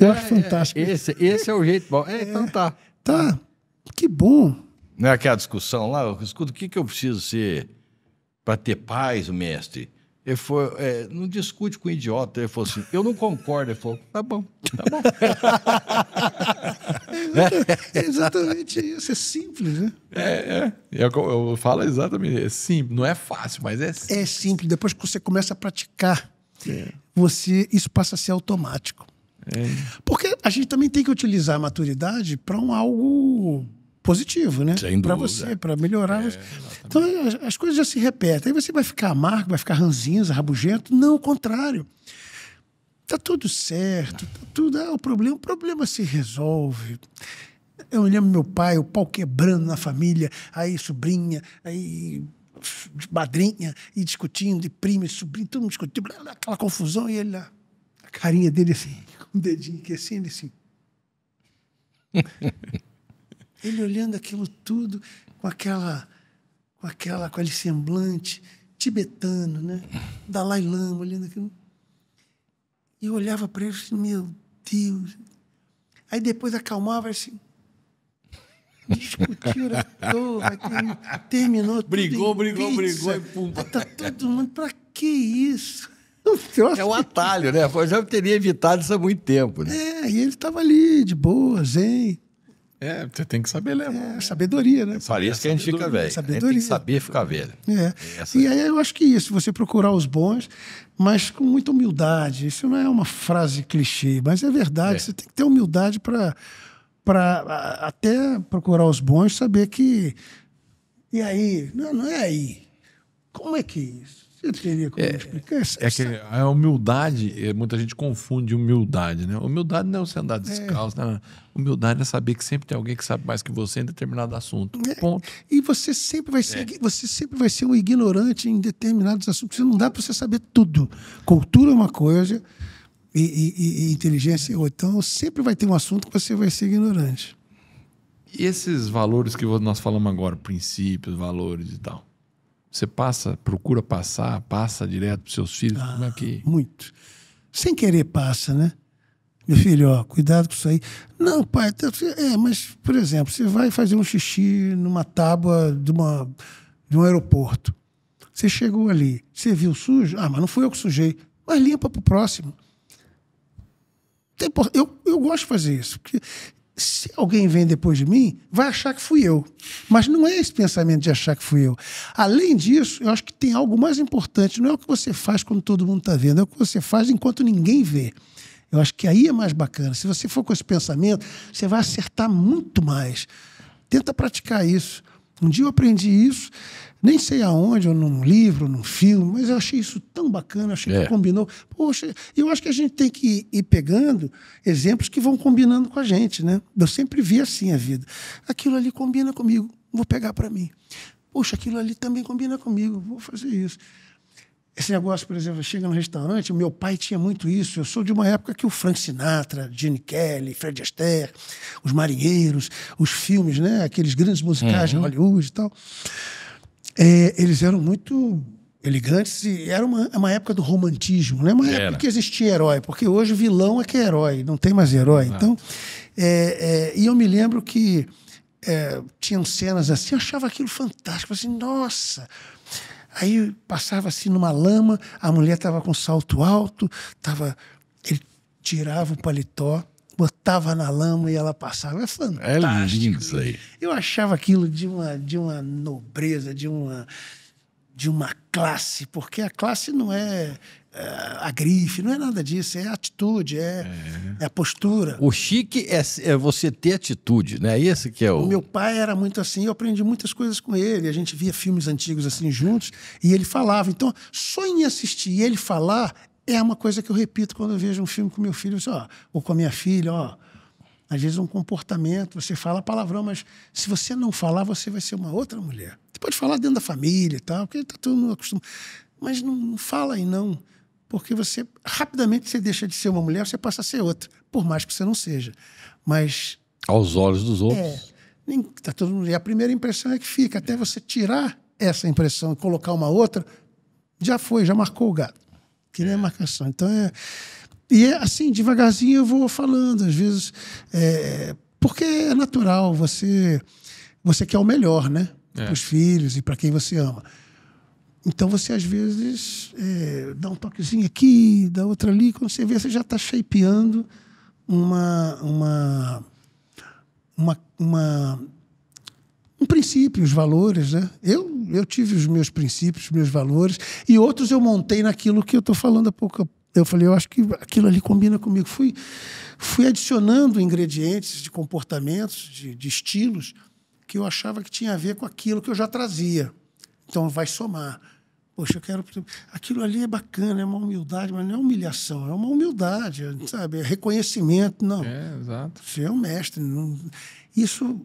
Eu é, acho é, é. fantástico. É, esse, esse é o jeito bom. É, então tá. Tá. Que bom. Não é aquela discussão lá? escuto, o que, que eu preciso ser para ter paz, mestre? Ele falou, é, não discute com um idiota. Ele falou assim, eu não concordo. Ele falou, tá bom, tá bom. É, é exatamente isso, é simples, né? É, é. é eu, eu, falo exatamente, é simples, não é fácil, mas é simples. É simples, depois que você começa a praticar, é. você isso passa a ser automático. É. Porque a gente também tem que utilizar a maturidade para um algo positivo, né? Para você, para melhorar. É, então as, as, coisas já se repetem. Aí você vai ficar amargo, vai ficar ranzinza, rabugento. Não, o contrário. Tá tudo certo, tá tudo. Ah, o problema, o problema se resolve. Eu lembro meu pai, o pau quebrando na família, aí sobrinha, aí madrinha, e discutindo, e prima, e sobrinha, todo mundo discutindo, aquela confusão, e ele lá, a carinha dele assim, com um o dedinho aqui assim, ele assim. Ele olhando aquilo tudo com aquela, com aquela, com aquele semblante tibetano, né? Dalai Lama olhando aquilo. E eu olhava para ele assim, meu Deus. Aí depois acalmava assim. Discutiram a toa, terminou brigou, tudo. Brigou, brigou, brigou e pumba. Tá todo mundo, para que isso? É um atalho, né? Eu já teria evitado isso há muito tempo. Né? É, e ele estava ali, de boas, hein? É, você tem que saber ler. É, sabedoria, né? É, parece que a gente fica velho. Sabedoria. tem que saber ficar velho. É. Essa. É e aí eu acho que isso, você procurar os bons, mas com muita humildade. Isso não é uma frase clichê, mas é verdade. É. Você tem que ter humildade para para até procurar os bons, saber que. E aí? Não, não é aí. Como é que é isso? teria como é, explicar? é que a humildade, é, muita gente confunde humildade, né? Humildade não é você andar descalço, é. Né? Humildade é saber que sempre tem alguém que sabe mais que você em determinado assunto. É. Ponto. E você sempre vai ser, é. você sempre vai ser um ignorante em determinados assuntos. Você não dá para você saber tudo. Cultura é uma coisa e, e, e inteligência é outra. Então sempre vai ter um assunto que você vai ser ignorante. E esses valores que nós falamos agora, princípios, valores e tal você passa, procura passar, passa direto para seus filhos? Ah, Como é ah, que... Muito. Sem querer passa, né? Meu filho, ó, cuidado com isso aí. Não, pai, é, mas, por exemplo, você vai fazer um xixi numa tábua de, uma, de um aeroporto. Você chegou ali, você viu sujo? Ah, mas não fui eu que sujei. Mas limpa para o próximo. Eu, eu gosto de fazer isso. Porque se alguém vem depois de mim, vai achar que fui eu. Mas não é esse pensamento de achar que fui eu. Além disso, eu acho que tem algo mais importante. Não é o que você faz quando todo mundo está vendo, é o que você faz enquanto ninguém vê. Eu acho que aí é mais bacana. Se você for com esse pensamento, você vai acertar muito mais. Tenta praticar isso. Um dia eu aprendi isso, nem sei aonde, ou num livro, ou num filme, mas eu achei isso tão bacana, achei é. que combinou. Poxa, eu acho que a gente tem que ir pegando exemplos que vão combinando com a gente, né? Eu sempre vi assim a vida. Aquilo ali combina comigo, vou pegar para mim. Poxa, aquilo ali também combina comigo, vou fazer isso. Esse negócio, por exemplo, chega no restaurante, meu pai tinha muito isso. Eu sou de uma época que o Frank Sinatra, Gene Kelly, Fred Astaire, os marinheiros, os filmes, né? Aqueles grandes musicais uhum. de Hollywood e tal. É, eles eram muito elegantes e era uma, uma época do romantismo, né? Uma era. época que existia herói, porque hoje o vilão é que é herói, não tem mais herói. Então, é, é, e eu me lembro que é, tinham cenas assim, eu achava aquilo fantástico, assim, nossa Aí passava assim numa lama, a mulher estava com salto alto, tava, ele tirava o paletó, botava na lama e ela passava. É fantástico. É lindo isso aí. Eu achava aquilo de uma, de uma nobreza, de uma, de uma classe, porque a classe não é é, a grife, não é nada disso, é atitude, é, é. é a postura. O chique é, é, você ter atitude, né? Esse que é o... o. meu pai era muito assim, eu aprendi muitas coisas com ele. A gente via filmes antigos assim juntos e ele falava. Então, só em assistir e ele falar é uma coisa que eu repito quando eu vejo um filme com meu filho, assim, ó, ou com a minha filha, ó. Às vezes um comportamento, você fala palavrão, mas se você não falar, você vai ser uma outra mulher. Você pode falar dentro da família e tal, porque tá todo mundo acostumado. Mas não, não fala aí, não porque você rapidamente você deixa de ser uma mulher, você passa a ser outra, por mais que você não seja. Mas aos olhos dos outros. É, nem, tá todo mundo, e a primeira impressão é que fica, até você tirar essa impressão e colocar uma outra, já foi, já marcou o gato. Que nem a é. marcação. Então é e é assim, devagarzinho eu vou falando, às vezes, é, porque é natural, você você quer o melhor, né? É. Para os filhos e para quem você ama. Então você às vezes é, dá um toquezinho aqui, dá outro ali, quando você vê, você já está shapeando uma, uma, uma, uma, um princípio, os valores. Né? Eu, eu tive os meus princípios, os meus valores, e outros eu montei naquilo que eu estou falando há pouco. Eu falei, eu acho que aquilo ali combina comigo. Fui, fui adicionando ingredientes de comportamentos, de, de estilos, que eu achava que tinha a ver com aquilo que eu já trazia. Então vai somar. Poxa, eu quero. Aquilo ali é bacana, é uma humildade, mas não é humilhação, é uma humildade, sabe? É reconhecimento, não. É, exato. Você é um mestre. Não... Isso.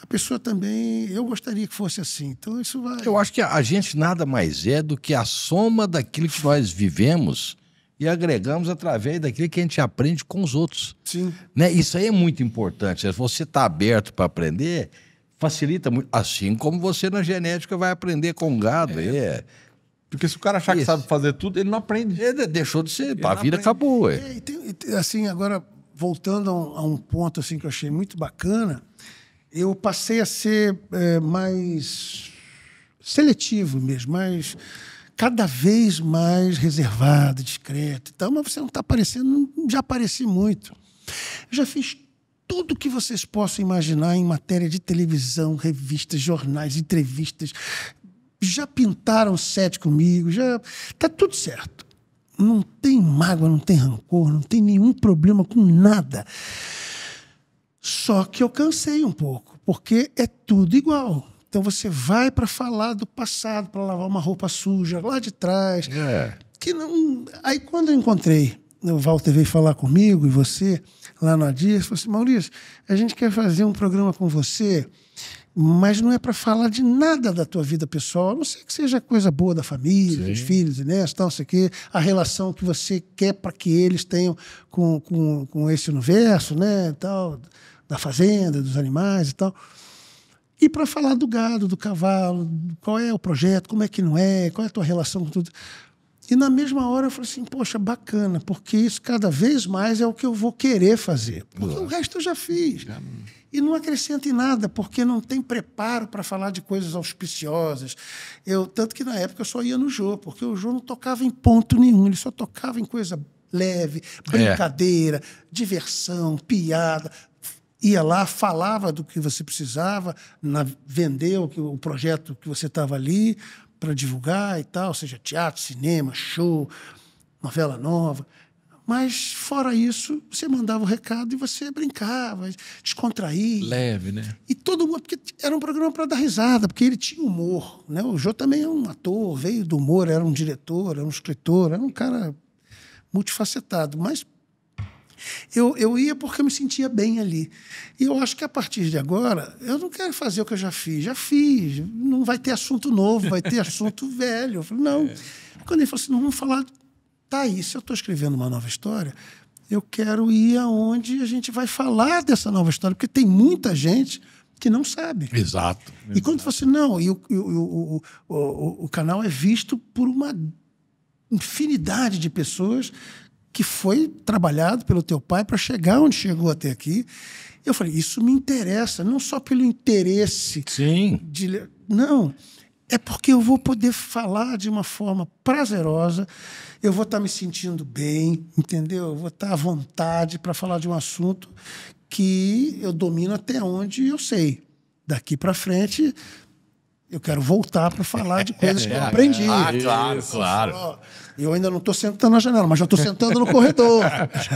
A pessoa também. Eu gostaria que fosse assim. Então isso vai. Eu acho que a gente nada mais é do que a soma daquilo que nós vivemos e agregamos através daquilo que a gente aprende com os outros. Sim. Né? Isso aí é muito importante. Você está aberto para aprender Facilita muito. Assim como você na genética vai aprender com gado. É. é. Porque se o cara achar Isso. que sabe fazer tudo, ele não aprende. Ele deixou de ser. Ele a vida aprende. acabou. É. E, assim, agora, voltando a um, ponto assim, que eu achei muito bacana, eu passei a ser é, mais seletivo mesmo, mais cada vez mais reservado, discreto e tal, mas você não está aparecendo, já apareci muito. Eu já fiz tudo que vocês possam imaginar em matéria de televisão, revistas, jornais, entrevistas. Já pintaram sete comigo, já tá tudo certo. Não tem mágoa, não tem rancor, não tem nenhum problema com nada. Só que eu cansei um pouco, porque é tudo igual. Então você vai para falar do passado, para lavar uma roupa suja lá de trás. É. Que não. Aí quando eu encontrei o Walter veio falar comigo e você lá no Adias, falou assim, Maurício, a gente quer fazer um programa com você, mas não é para falar de nada da tua vida pessoal, a não sei que seja coisa boa da família, Sim. dos filhos, né, tal, sei que, a relação que você quer para que eles tenham com, com, com esse universo, né, tal, da fazenda, dos animais e tal. E para falar do gado, do cavalo, qual é o projeto, como é que não é, qual é a tua relação com tudo. E na mesma hora eu falei assim, poxa, bacana, porque isso cada vez mais é o que eu vou querer fazer. Porque Nossa. o resto eu já fiz. E não acrescenta em nada, porque não tem preparo para falar de coisas auspiciosas. Eu, tanto que na época eu só ia no Jô, porque o Jô não tocava em ponto nenhum, ele só tocava em coisa leve, é. brincadeira, é. diversão, piada. Ia lá, falava do que você precisava, na, vendeu o projeto que você estava ali, para divulgar e tal, seja teatro, cinema, show, novela nova. Mas, fora isso, você mandava o recado e você brincava, descontraía. Leve, né? E todo mundo. Porque era um programa para dar risada, porque ele tinha humor. Né? O Jô também é um ator, veio do humor, era um diretor, era um escritor, era um cara multifacetado. Mas eu, eu ia porque eu me sentia bem ali. E eu acho que a partir de agora, eu não quero fazer o que eu já fiz. Já fiz. Não vai ter assunto novo, vai ter assunto velho. Eu falei, não. É. Quando ele falou assim, não vamos falar. Tá aí, se eu estou escrevendo uma nova história, eu quero ir aonde a gente vai falar dessa nova história, porque tem muita gente que não sabe. Exato. E quando você não, e o, o, o, o, canal é visto por uma infinidade de pessoas que foi trabalhado pelo teu pai para chegar onde chegou até aqui. Eu falei, isso me interessa, não só pelo interesse. Sim. De... Não, é porque eu vou poder falar de uma forma prazerosa, eu vou estar tá me sentindo bem, entendeu? Eu vou estar tá à vontade para falar de um assunto que eu domino até onde eu sei. Daqui para frente, eu quero voltar para falar de coisas que eu é, é, aprendi. Ah, claro, Isso. claro. Eu ainda não estou sentando na janela, mas já estou sentando no corredor.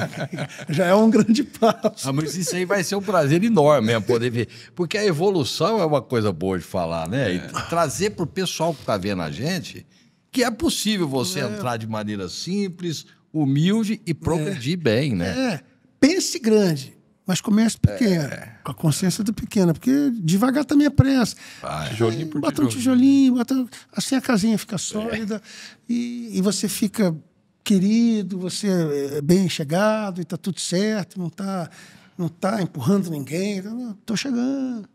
Já, é um grande passo. Ah, mas isso aí vai ser um prazer enorme mesmo né, poder ver. Porque a evolução é uma coisa boa de falar, né? E é. trazer para o pessoal que está vendo a gente que é possível você é. entrar de maneira simples, humilde e progredir é. bem, né? É. Pense grande. Mas comece pequeno, é. com a consciência do pequeno, porque devagar também é pressa. Vai, tijolinho por bota um tijolinho, bota, assim a casinha fica é. sólida é. e, e, você fica querido, você é bem chegado e está tudo certo, não está não tá empurrando ninguém, tá, tô chegando.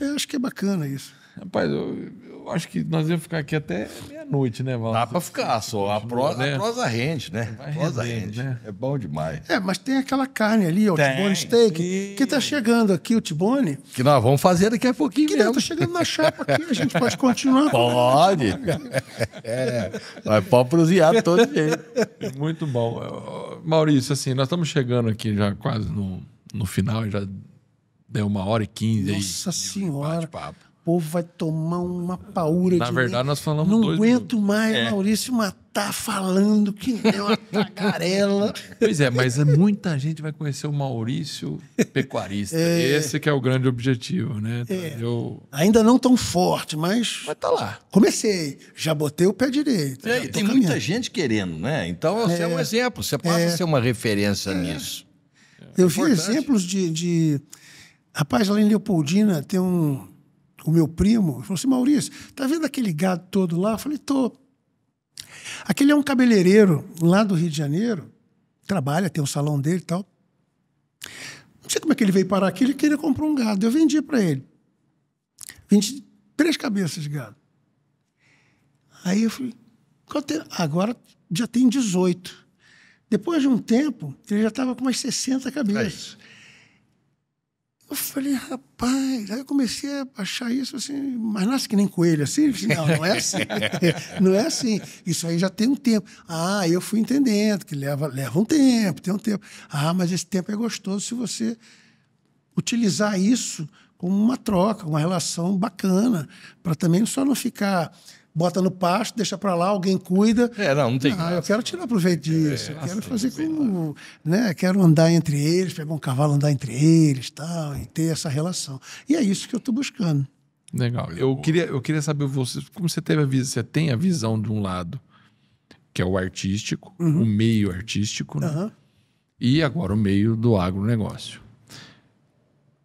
Eu acho que é bacana isso. Rapaz, eu, acho que nós ia ficar aqui até meia-noite, né, Val? Dá pra ficar só. A prosa, né? a prosa rende, né? Vai prosa render, rende. Né? É bom demais. É, mas tem aquela carne ali, ó, o T-bone Steak, que tá chegando aqui, o T-bone. Que nós vamos fazer daqui a pouquinho que mesmo. Que tá chegando na chapa aqui, a gente pode continuar. Pode. é, mas pode todo dia. Muito bom. Maurício, assim, nós estamos chegando aqui já quase no, no final, já deu uma hora e quinze aí. Nossa Senhora povo vai tomar uma paura Na de. Na verdade, nós falamos Não dois aguento minutos. mais é. Maurício Matar falando que é uma tagarela. Pois é, mas é muita gente vai conhecer o Maurício pecuarista. É. Esse que é o grande objetivo, né? É. Eu... Ainda não tão forte, mas. Mas tá lá. Comecei, já botei o pé direito. É, tem caminhando. muita gente querendo, né? Então você é, um é. exemplo, você passa a é. ser uma referência nisso. Eu vi exemplos de, de. Rapaz, lá em Leopoldina tem um o meu primo, falou assim: Maurício, tá vendo aquele gado todo lá? Eu falei: tô. Aquele é um cabeleireiro lá do Rio de Janeiro, trabalha, tem um salão dele e tal. Não sei como é que ele veio parar aqui, ele queria comprar um gado. Eu vendi para ele. 23 cabeças de gado. Aí eu falei: agora já tem 18. Depois de um tempo, ele já estava com umas 60 cabeças. É eu falei, rapaz, aí eu comecei a achar isso assim, mas nasce que nem coelho, assim? Não, não é assim. não é assim. Isso aí já tem um tempo. Ah, eu fui entendendo que leva, leva um tempo, tem um tempo. Ah, mas esse tempo é gostoso se você utilizar isso como uma troca, uma relação bacana, para também só não ficar bota no pasto, deixa para lá, alguém cuida. É, não, não tem. Ah, graça. eu quero tirar proveito é, disso. É, quero fazer como, né? Quero andar entre eles, pegar um cavalo, andar entre eles, tal, e ter essa relação. E é isso que eu estou buscando. Legal. Eu queria, eu queria saber você, como você teve a visão, você tem a visão de um lado que é o artístico, uhum. o meio artístico, né? uhum. e agora o meio do agronegócio.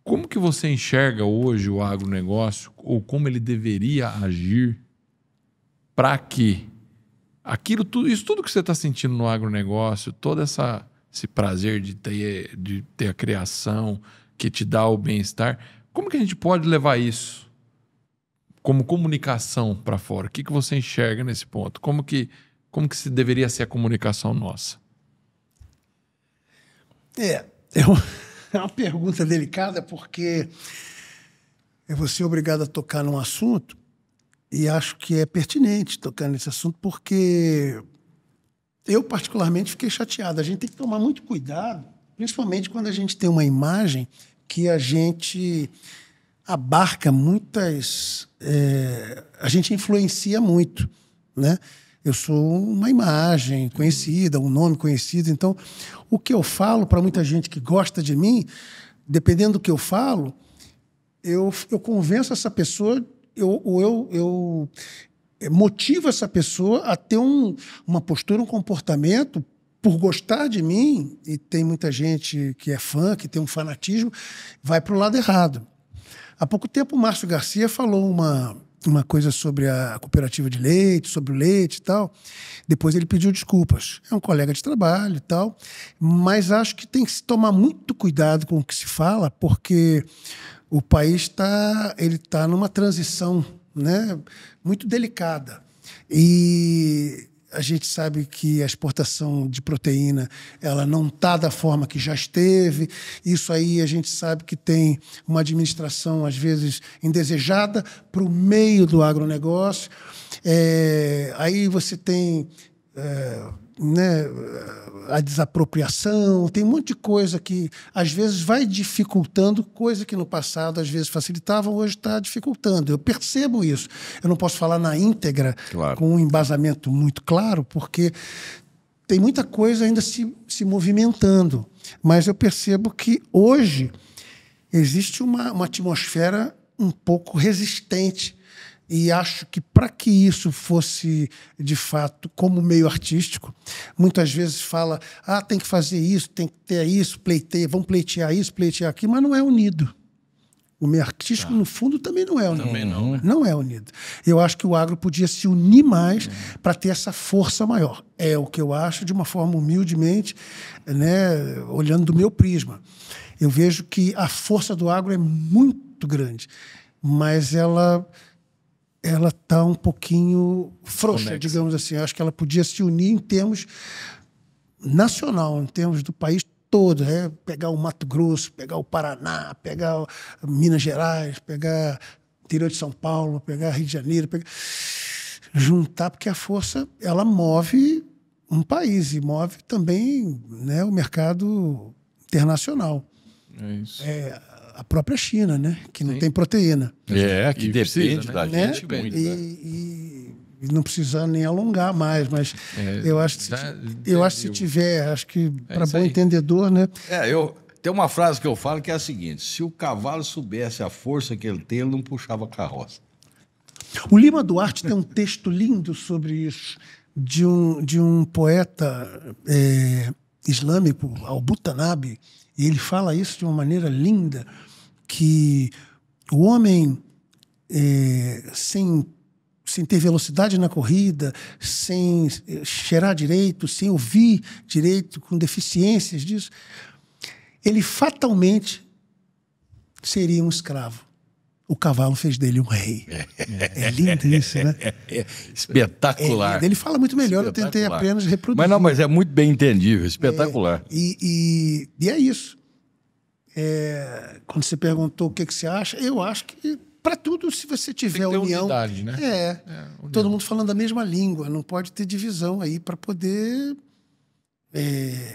Como que você enxerga hoje o agronegócio ou como ele deveria agir para que aquilo tudo, isso tudo que você está sentindo no agronegócio, todo essa, esse prazer de ter, de ter a criação que te dá o bem-estar, como que a gente pode levar isso como comunicação para fora? O que, que você enxerga nesse ponto? Como que, como que se deveria ser a comunicação nossa? É, é uma é pergunta delicada porque eu vou ser obrigado a tocar num assunto e acho que é pertinente tocar nesse assunto, porque eu, particularmente, fiquei chateado. A gente tem que tomar muito cuidado, principalmente quando a gente tem uma imagem que a gente abarca muitas. É, a gente influencia muito, né? Eu sou uma imagem conhecida, um nome conhecido. Então, o que eu falo para muita gente que gosta de mim, dependendo do que eu falo, eu, eu convenço essa pessoa eu, eu, eu eh, motivo essa pessoa a ter um, uma postura, um comportamento por gostar de mim, e tem muita gente que é fã, que tem um fanatismo, vai para o lado errado. Há pouco tempo, o Márcio Garcia falou uma, uma coisa sobre a cooperativa de leite, sobre o leite e tal. Depois ele pediu desculpas. É um colega de trabalho e tal. Mas acho que tem que se tomar muito cuidado com o que se fala, porque o país está ele tá numa transição né, muito delicada. E a gente sabe que a exportação de proteína ela não está da forma que já esteve. Isso aí a gente sabe que tem uma administração, às vezes, indesejada para o meio do agronegócio. É, aí você tem é, né, a desapropriação, tem um monte de coisa que às vezes vai dificultando, coisa que no passado às vezes facilitava, hoje está dificultando. Eu percebo isso. Eu não posso falar na íntegra, claro. com um embasamento muito claro, porque tem muita coisa ainda se, se movimentando. Mas eu percebo que hoje existe uma, uma atmosfera um pouco resistente e acho que para que isso fosse de fato como meio artístico, muitas vezes fala, ah, tem que fazer isso, tem que ter isso, pleiteia, vamos pleitear isso, pleitear aqui, mas não é unido. O meio artístico, tá. no fundo, também não é unido. Também não, né? Não é unido. Eu acho que o agro podia se unir mais é. para ter essa força maior. É o que eu acho, de uma forma humildemente, né, olhando do meu prisma. Eu vejo que a força do agro é muito grande, mas ela ela está um pouquinho frouxa, digamos assim. Eu acho que ela podia se unir em termos nacional, em termos do país todo, né? pegar o Mato Grosso, pegar o Paraná, pegar Minas Gerais, pegar interior de São Paulo, pegar Rio de Janeiro, pegar... juntar porque a força ela move um país e move também né, o mercado internacional. É isso. É, a própria China, né? Que não Sim. tem proteína. É, que e depende precisa, né? da né? gente né? muito. E, né? e, não precisa nem alongar mais, mas é, eu acho que, já, eu acho que se tiver, acho que é para bom aí. entendedor, né? É, eu tem uma frase que eu falo que é a seguinte: se o cavalo soubesse a força que ele tem, ele não puxava a carroça. O Lima Duarte tem um texto lindo sobre isso de um de um poeta é, islâmico, Al-Butanabi, e ele fala isso de uma maneira linda que o homem é, sem sem ter velocidade na corrida, sem é, cheirar direito, sem ouvir direito, com deficiências disso, ele fatalmente seria um escravo. O cavalo fez dele um rei. É, é lindo isso, né? É espetacular. É ele fala muito melhor, eu tentei apenas reproduzir. Mas não, mas é muito bem entendível, espetacular. É, e, e, e, é isso. É, quando você perguntou o que, que você acha, eu acho que para tudo, se você tiver união. Unidade, né? É. é união. Todo mundo falando a mesma língua, não pode ter divisão aí para poder. É,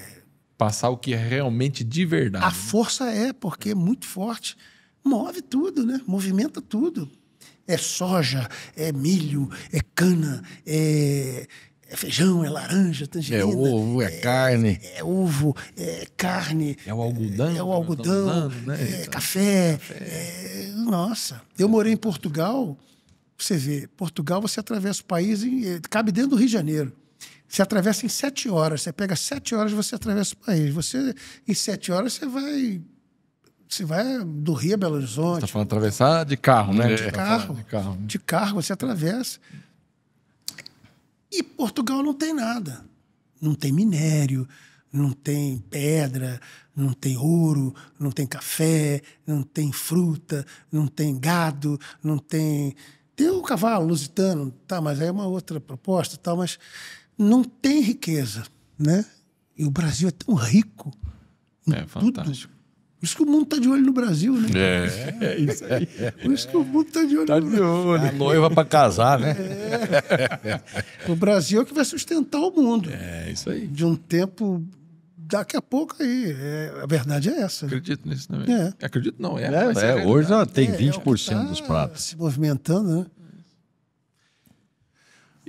Passar o que é realmente de verdade. A né? força é, porque é muito forte. Move tudo, né? Movimenta tudo. É soja, é milho, é cana, é, é feijão, é laranja, tangerina. É ovo, é, é carne. É, é, ovo, é carne. É o algodão. É, é o algodão, usando, né? é então, café. café. É, nossa, eu morei em Portugal, você vê, Portugal você atravessa o país, em, eh, cabe dentro do Rio de Janeiro. Você atravessa em sete horas, você pega sete horas e você atravessa o país. Você, em sete horas você vai você vai do Rio a Belo Horizonte. Você tá falando atravessar de carro, né? De, tá carro, de carro. De carro, você atravessa. E Portugal não tem nada. Não tem minério, não tem pedra, não tem ouro, não tem café, não tem fruta, não tem gado, não tem. Tem o cavalo lusitano, tá, mas aí é uma outra proposta tal, mas não tem riqueza, né? E o Brasil é tão rico. É fantástico. Tudo por isso que o mundo está de olho no Brasil, né? É, é isso aí. Por isso que o mundo está de olho tá no de Olho. A noiva para casar, né? É. O Brasil é que vai sustentar o mundo. É, isso aí. De um tempo daqui a pouco aí. É, a verdade é essa. Acredito nisso também. É. Acredito não, é. é, é, é hoje já tem 20% é, tá dos pratos. Se movimentando, né?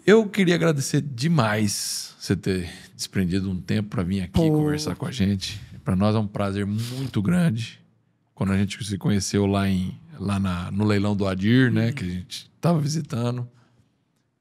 Eu queria agradecer demais você ter desprendido um tempo para vir aqui Pô. conversar com a gente. Para nós é um prazer muito grande. Quando a gente se conheceu lá, em, lá na, no leilão do Adir, né, que a gente estava visitando,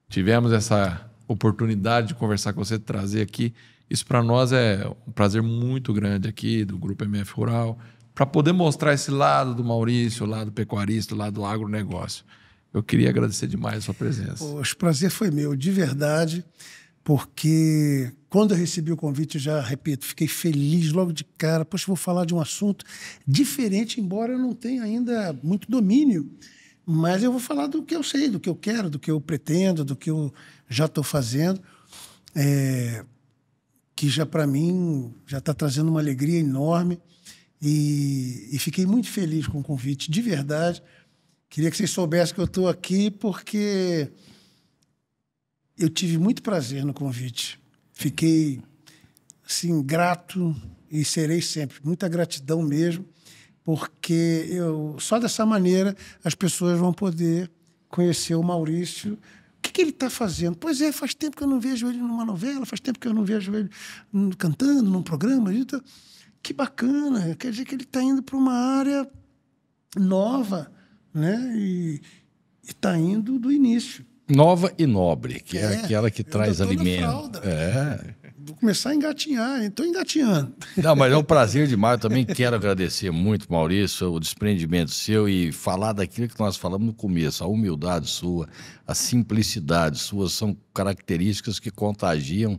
tivemos essa oportunidade de conversar com você, trazer aqui. Isso para nós é um prazer muito grande aqui do Grupo MF Rural, para poder mostrar esse lado do Maurício, o lado pecuarista, o lado do agronegócio. Eu queria agradecer demais a sua presença. o prazer foi meu, de verdade porque quando eu recebi o convite, já repito, fiquei feliz logo de cara. Poxa, vou falar de um assunto diferente, embora eu não tenha ainda muito domínio. Mas eu vou falar do que eu sei, do que eu quero, do que eu pretendo, do que eu já estou fazendo. É, que já para mim já está trazendo uma alegria enorme. E, e fiquei muito feliz com o convite, de verdade. Queria que vocês soubessem que eu estou aqui, porque eu tive muito prazer no convite. Fiquei assim grato e serei sempre muita gratidão mesmo, porque eu só dessa maneira as pessoas vão poder conhecer o Maurício. O que, que ele está fazendo? Pois é, faz tempo que eu não vejo ele numa novela, faz tempo que eu não vejo ele cantando num programa. que bacana! Quer dizer que ele está indo para uma área nova, né? E está indo do início. Nova e nobre, que é, é aquela que traz alimento. É. Vou começar a engatinhar, estou engatinhando. Não, mas é um prazer demais. Eu também quero agradecer muito, Maurício, o desprendimento seu e falar daquilo que nós falamos no começo, a humildade sua, a simplicidade sua são características que contagiam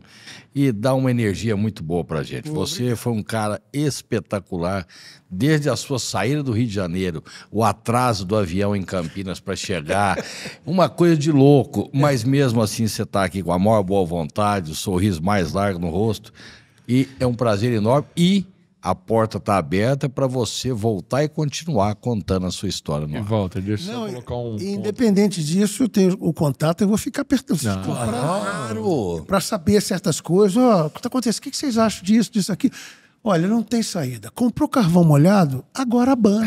e dá uma energia muito boa para gente. Você foi um cara espetacular, desde a sua saída do Rio de Janeiro, o atraso do avião em Campinas para chegar, uma coisa de louco, é. mas mesmo assim você está aqui com a maior boa vontade, o sorriso mais largo no rosto e é um prazer enorme e a porta está aberta para você voltar e continuar contando a sua história. No volta, deixa não, eu colocar um. Independente ponto. disso, eu tenho o contato, e vou ficar apertando Claro! Para saber certas coisas. oh, o que está acontecendo? O que vocês acham disso, disso aqui? Olha, não tem saída. Comprou carvão molhado, agora abana.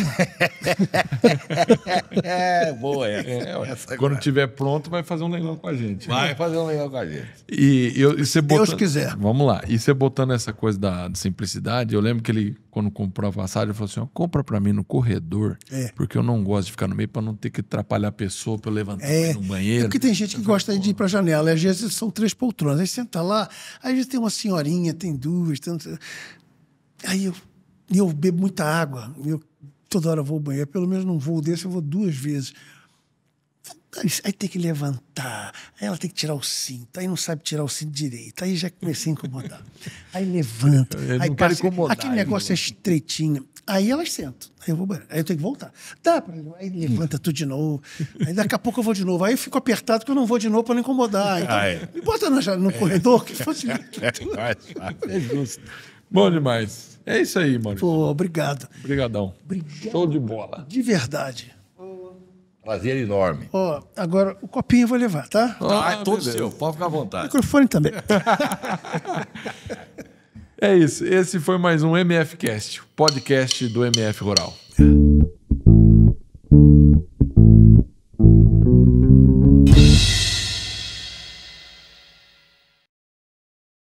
é, boa essa. É, Quando estiver pronto, vai fazer um leilão com a gente. Vai fazer um leilão com a gente. E, eu, e você botando, Deus quiser. Vamos lá. E você botando essa coisa da, simplicidade, eu lembro que ele, quando comprou a passagem, ele falou assim, compra para mim no corredor, é. porque eu não gosto de ficar no meio para não ter que atrapalhar a pessoa para eu levantar é. no banheiro. É porque tem gente que eu gosta de ir para a janela, às vezes são três poltronas, aí senta lá, às vezes tem uma senhorinha, tem duas, tem... Aí eu, eu bebo muita água, eu toda hora vou ao banheiro, pelo menos num voo desse eu vou duas vezes. Aí tem que levantar, aí ela tem que tirar o cinto, aí não sabe tirar o cinto direito, aí já comecei a incomodar. Aí levanta, aí passa incomodar, aquele negócio é estreitinho. Aí elas sentam, aí eu vou aí eu tenho que voltar. Dá pra, aí levanta tudo de novo, aí daqui a pouco eu vou de novo, aí eu fico apertado que eu não vou de novo para não incomodar. Então, ah, é. Me bota no, no corredor que fosse. É, é justo. Bom demais. É isso aí, Maurício. Pô, obrigado. Obrigadão. Obrigado. Show de bola. De verdade. Prazer enorme. Ó, agora o copinho eu vou levar, tá? Ah, ah todo beleza. seu. Pode ficar à vontade. O microfone também. é isso. Esse foi mais um MFcast, podcast do MF Rural. É.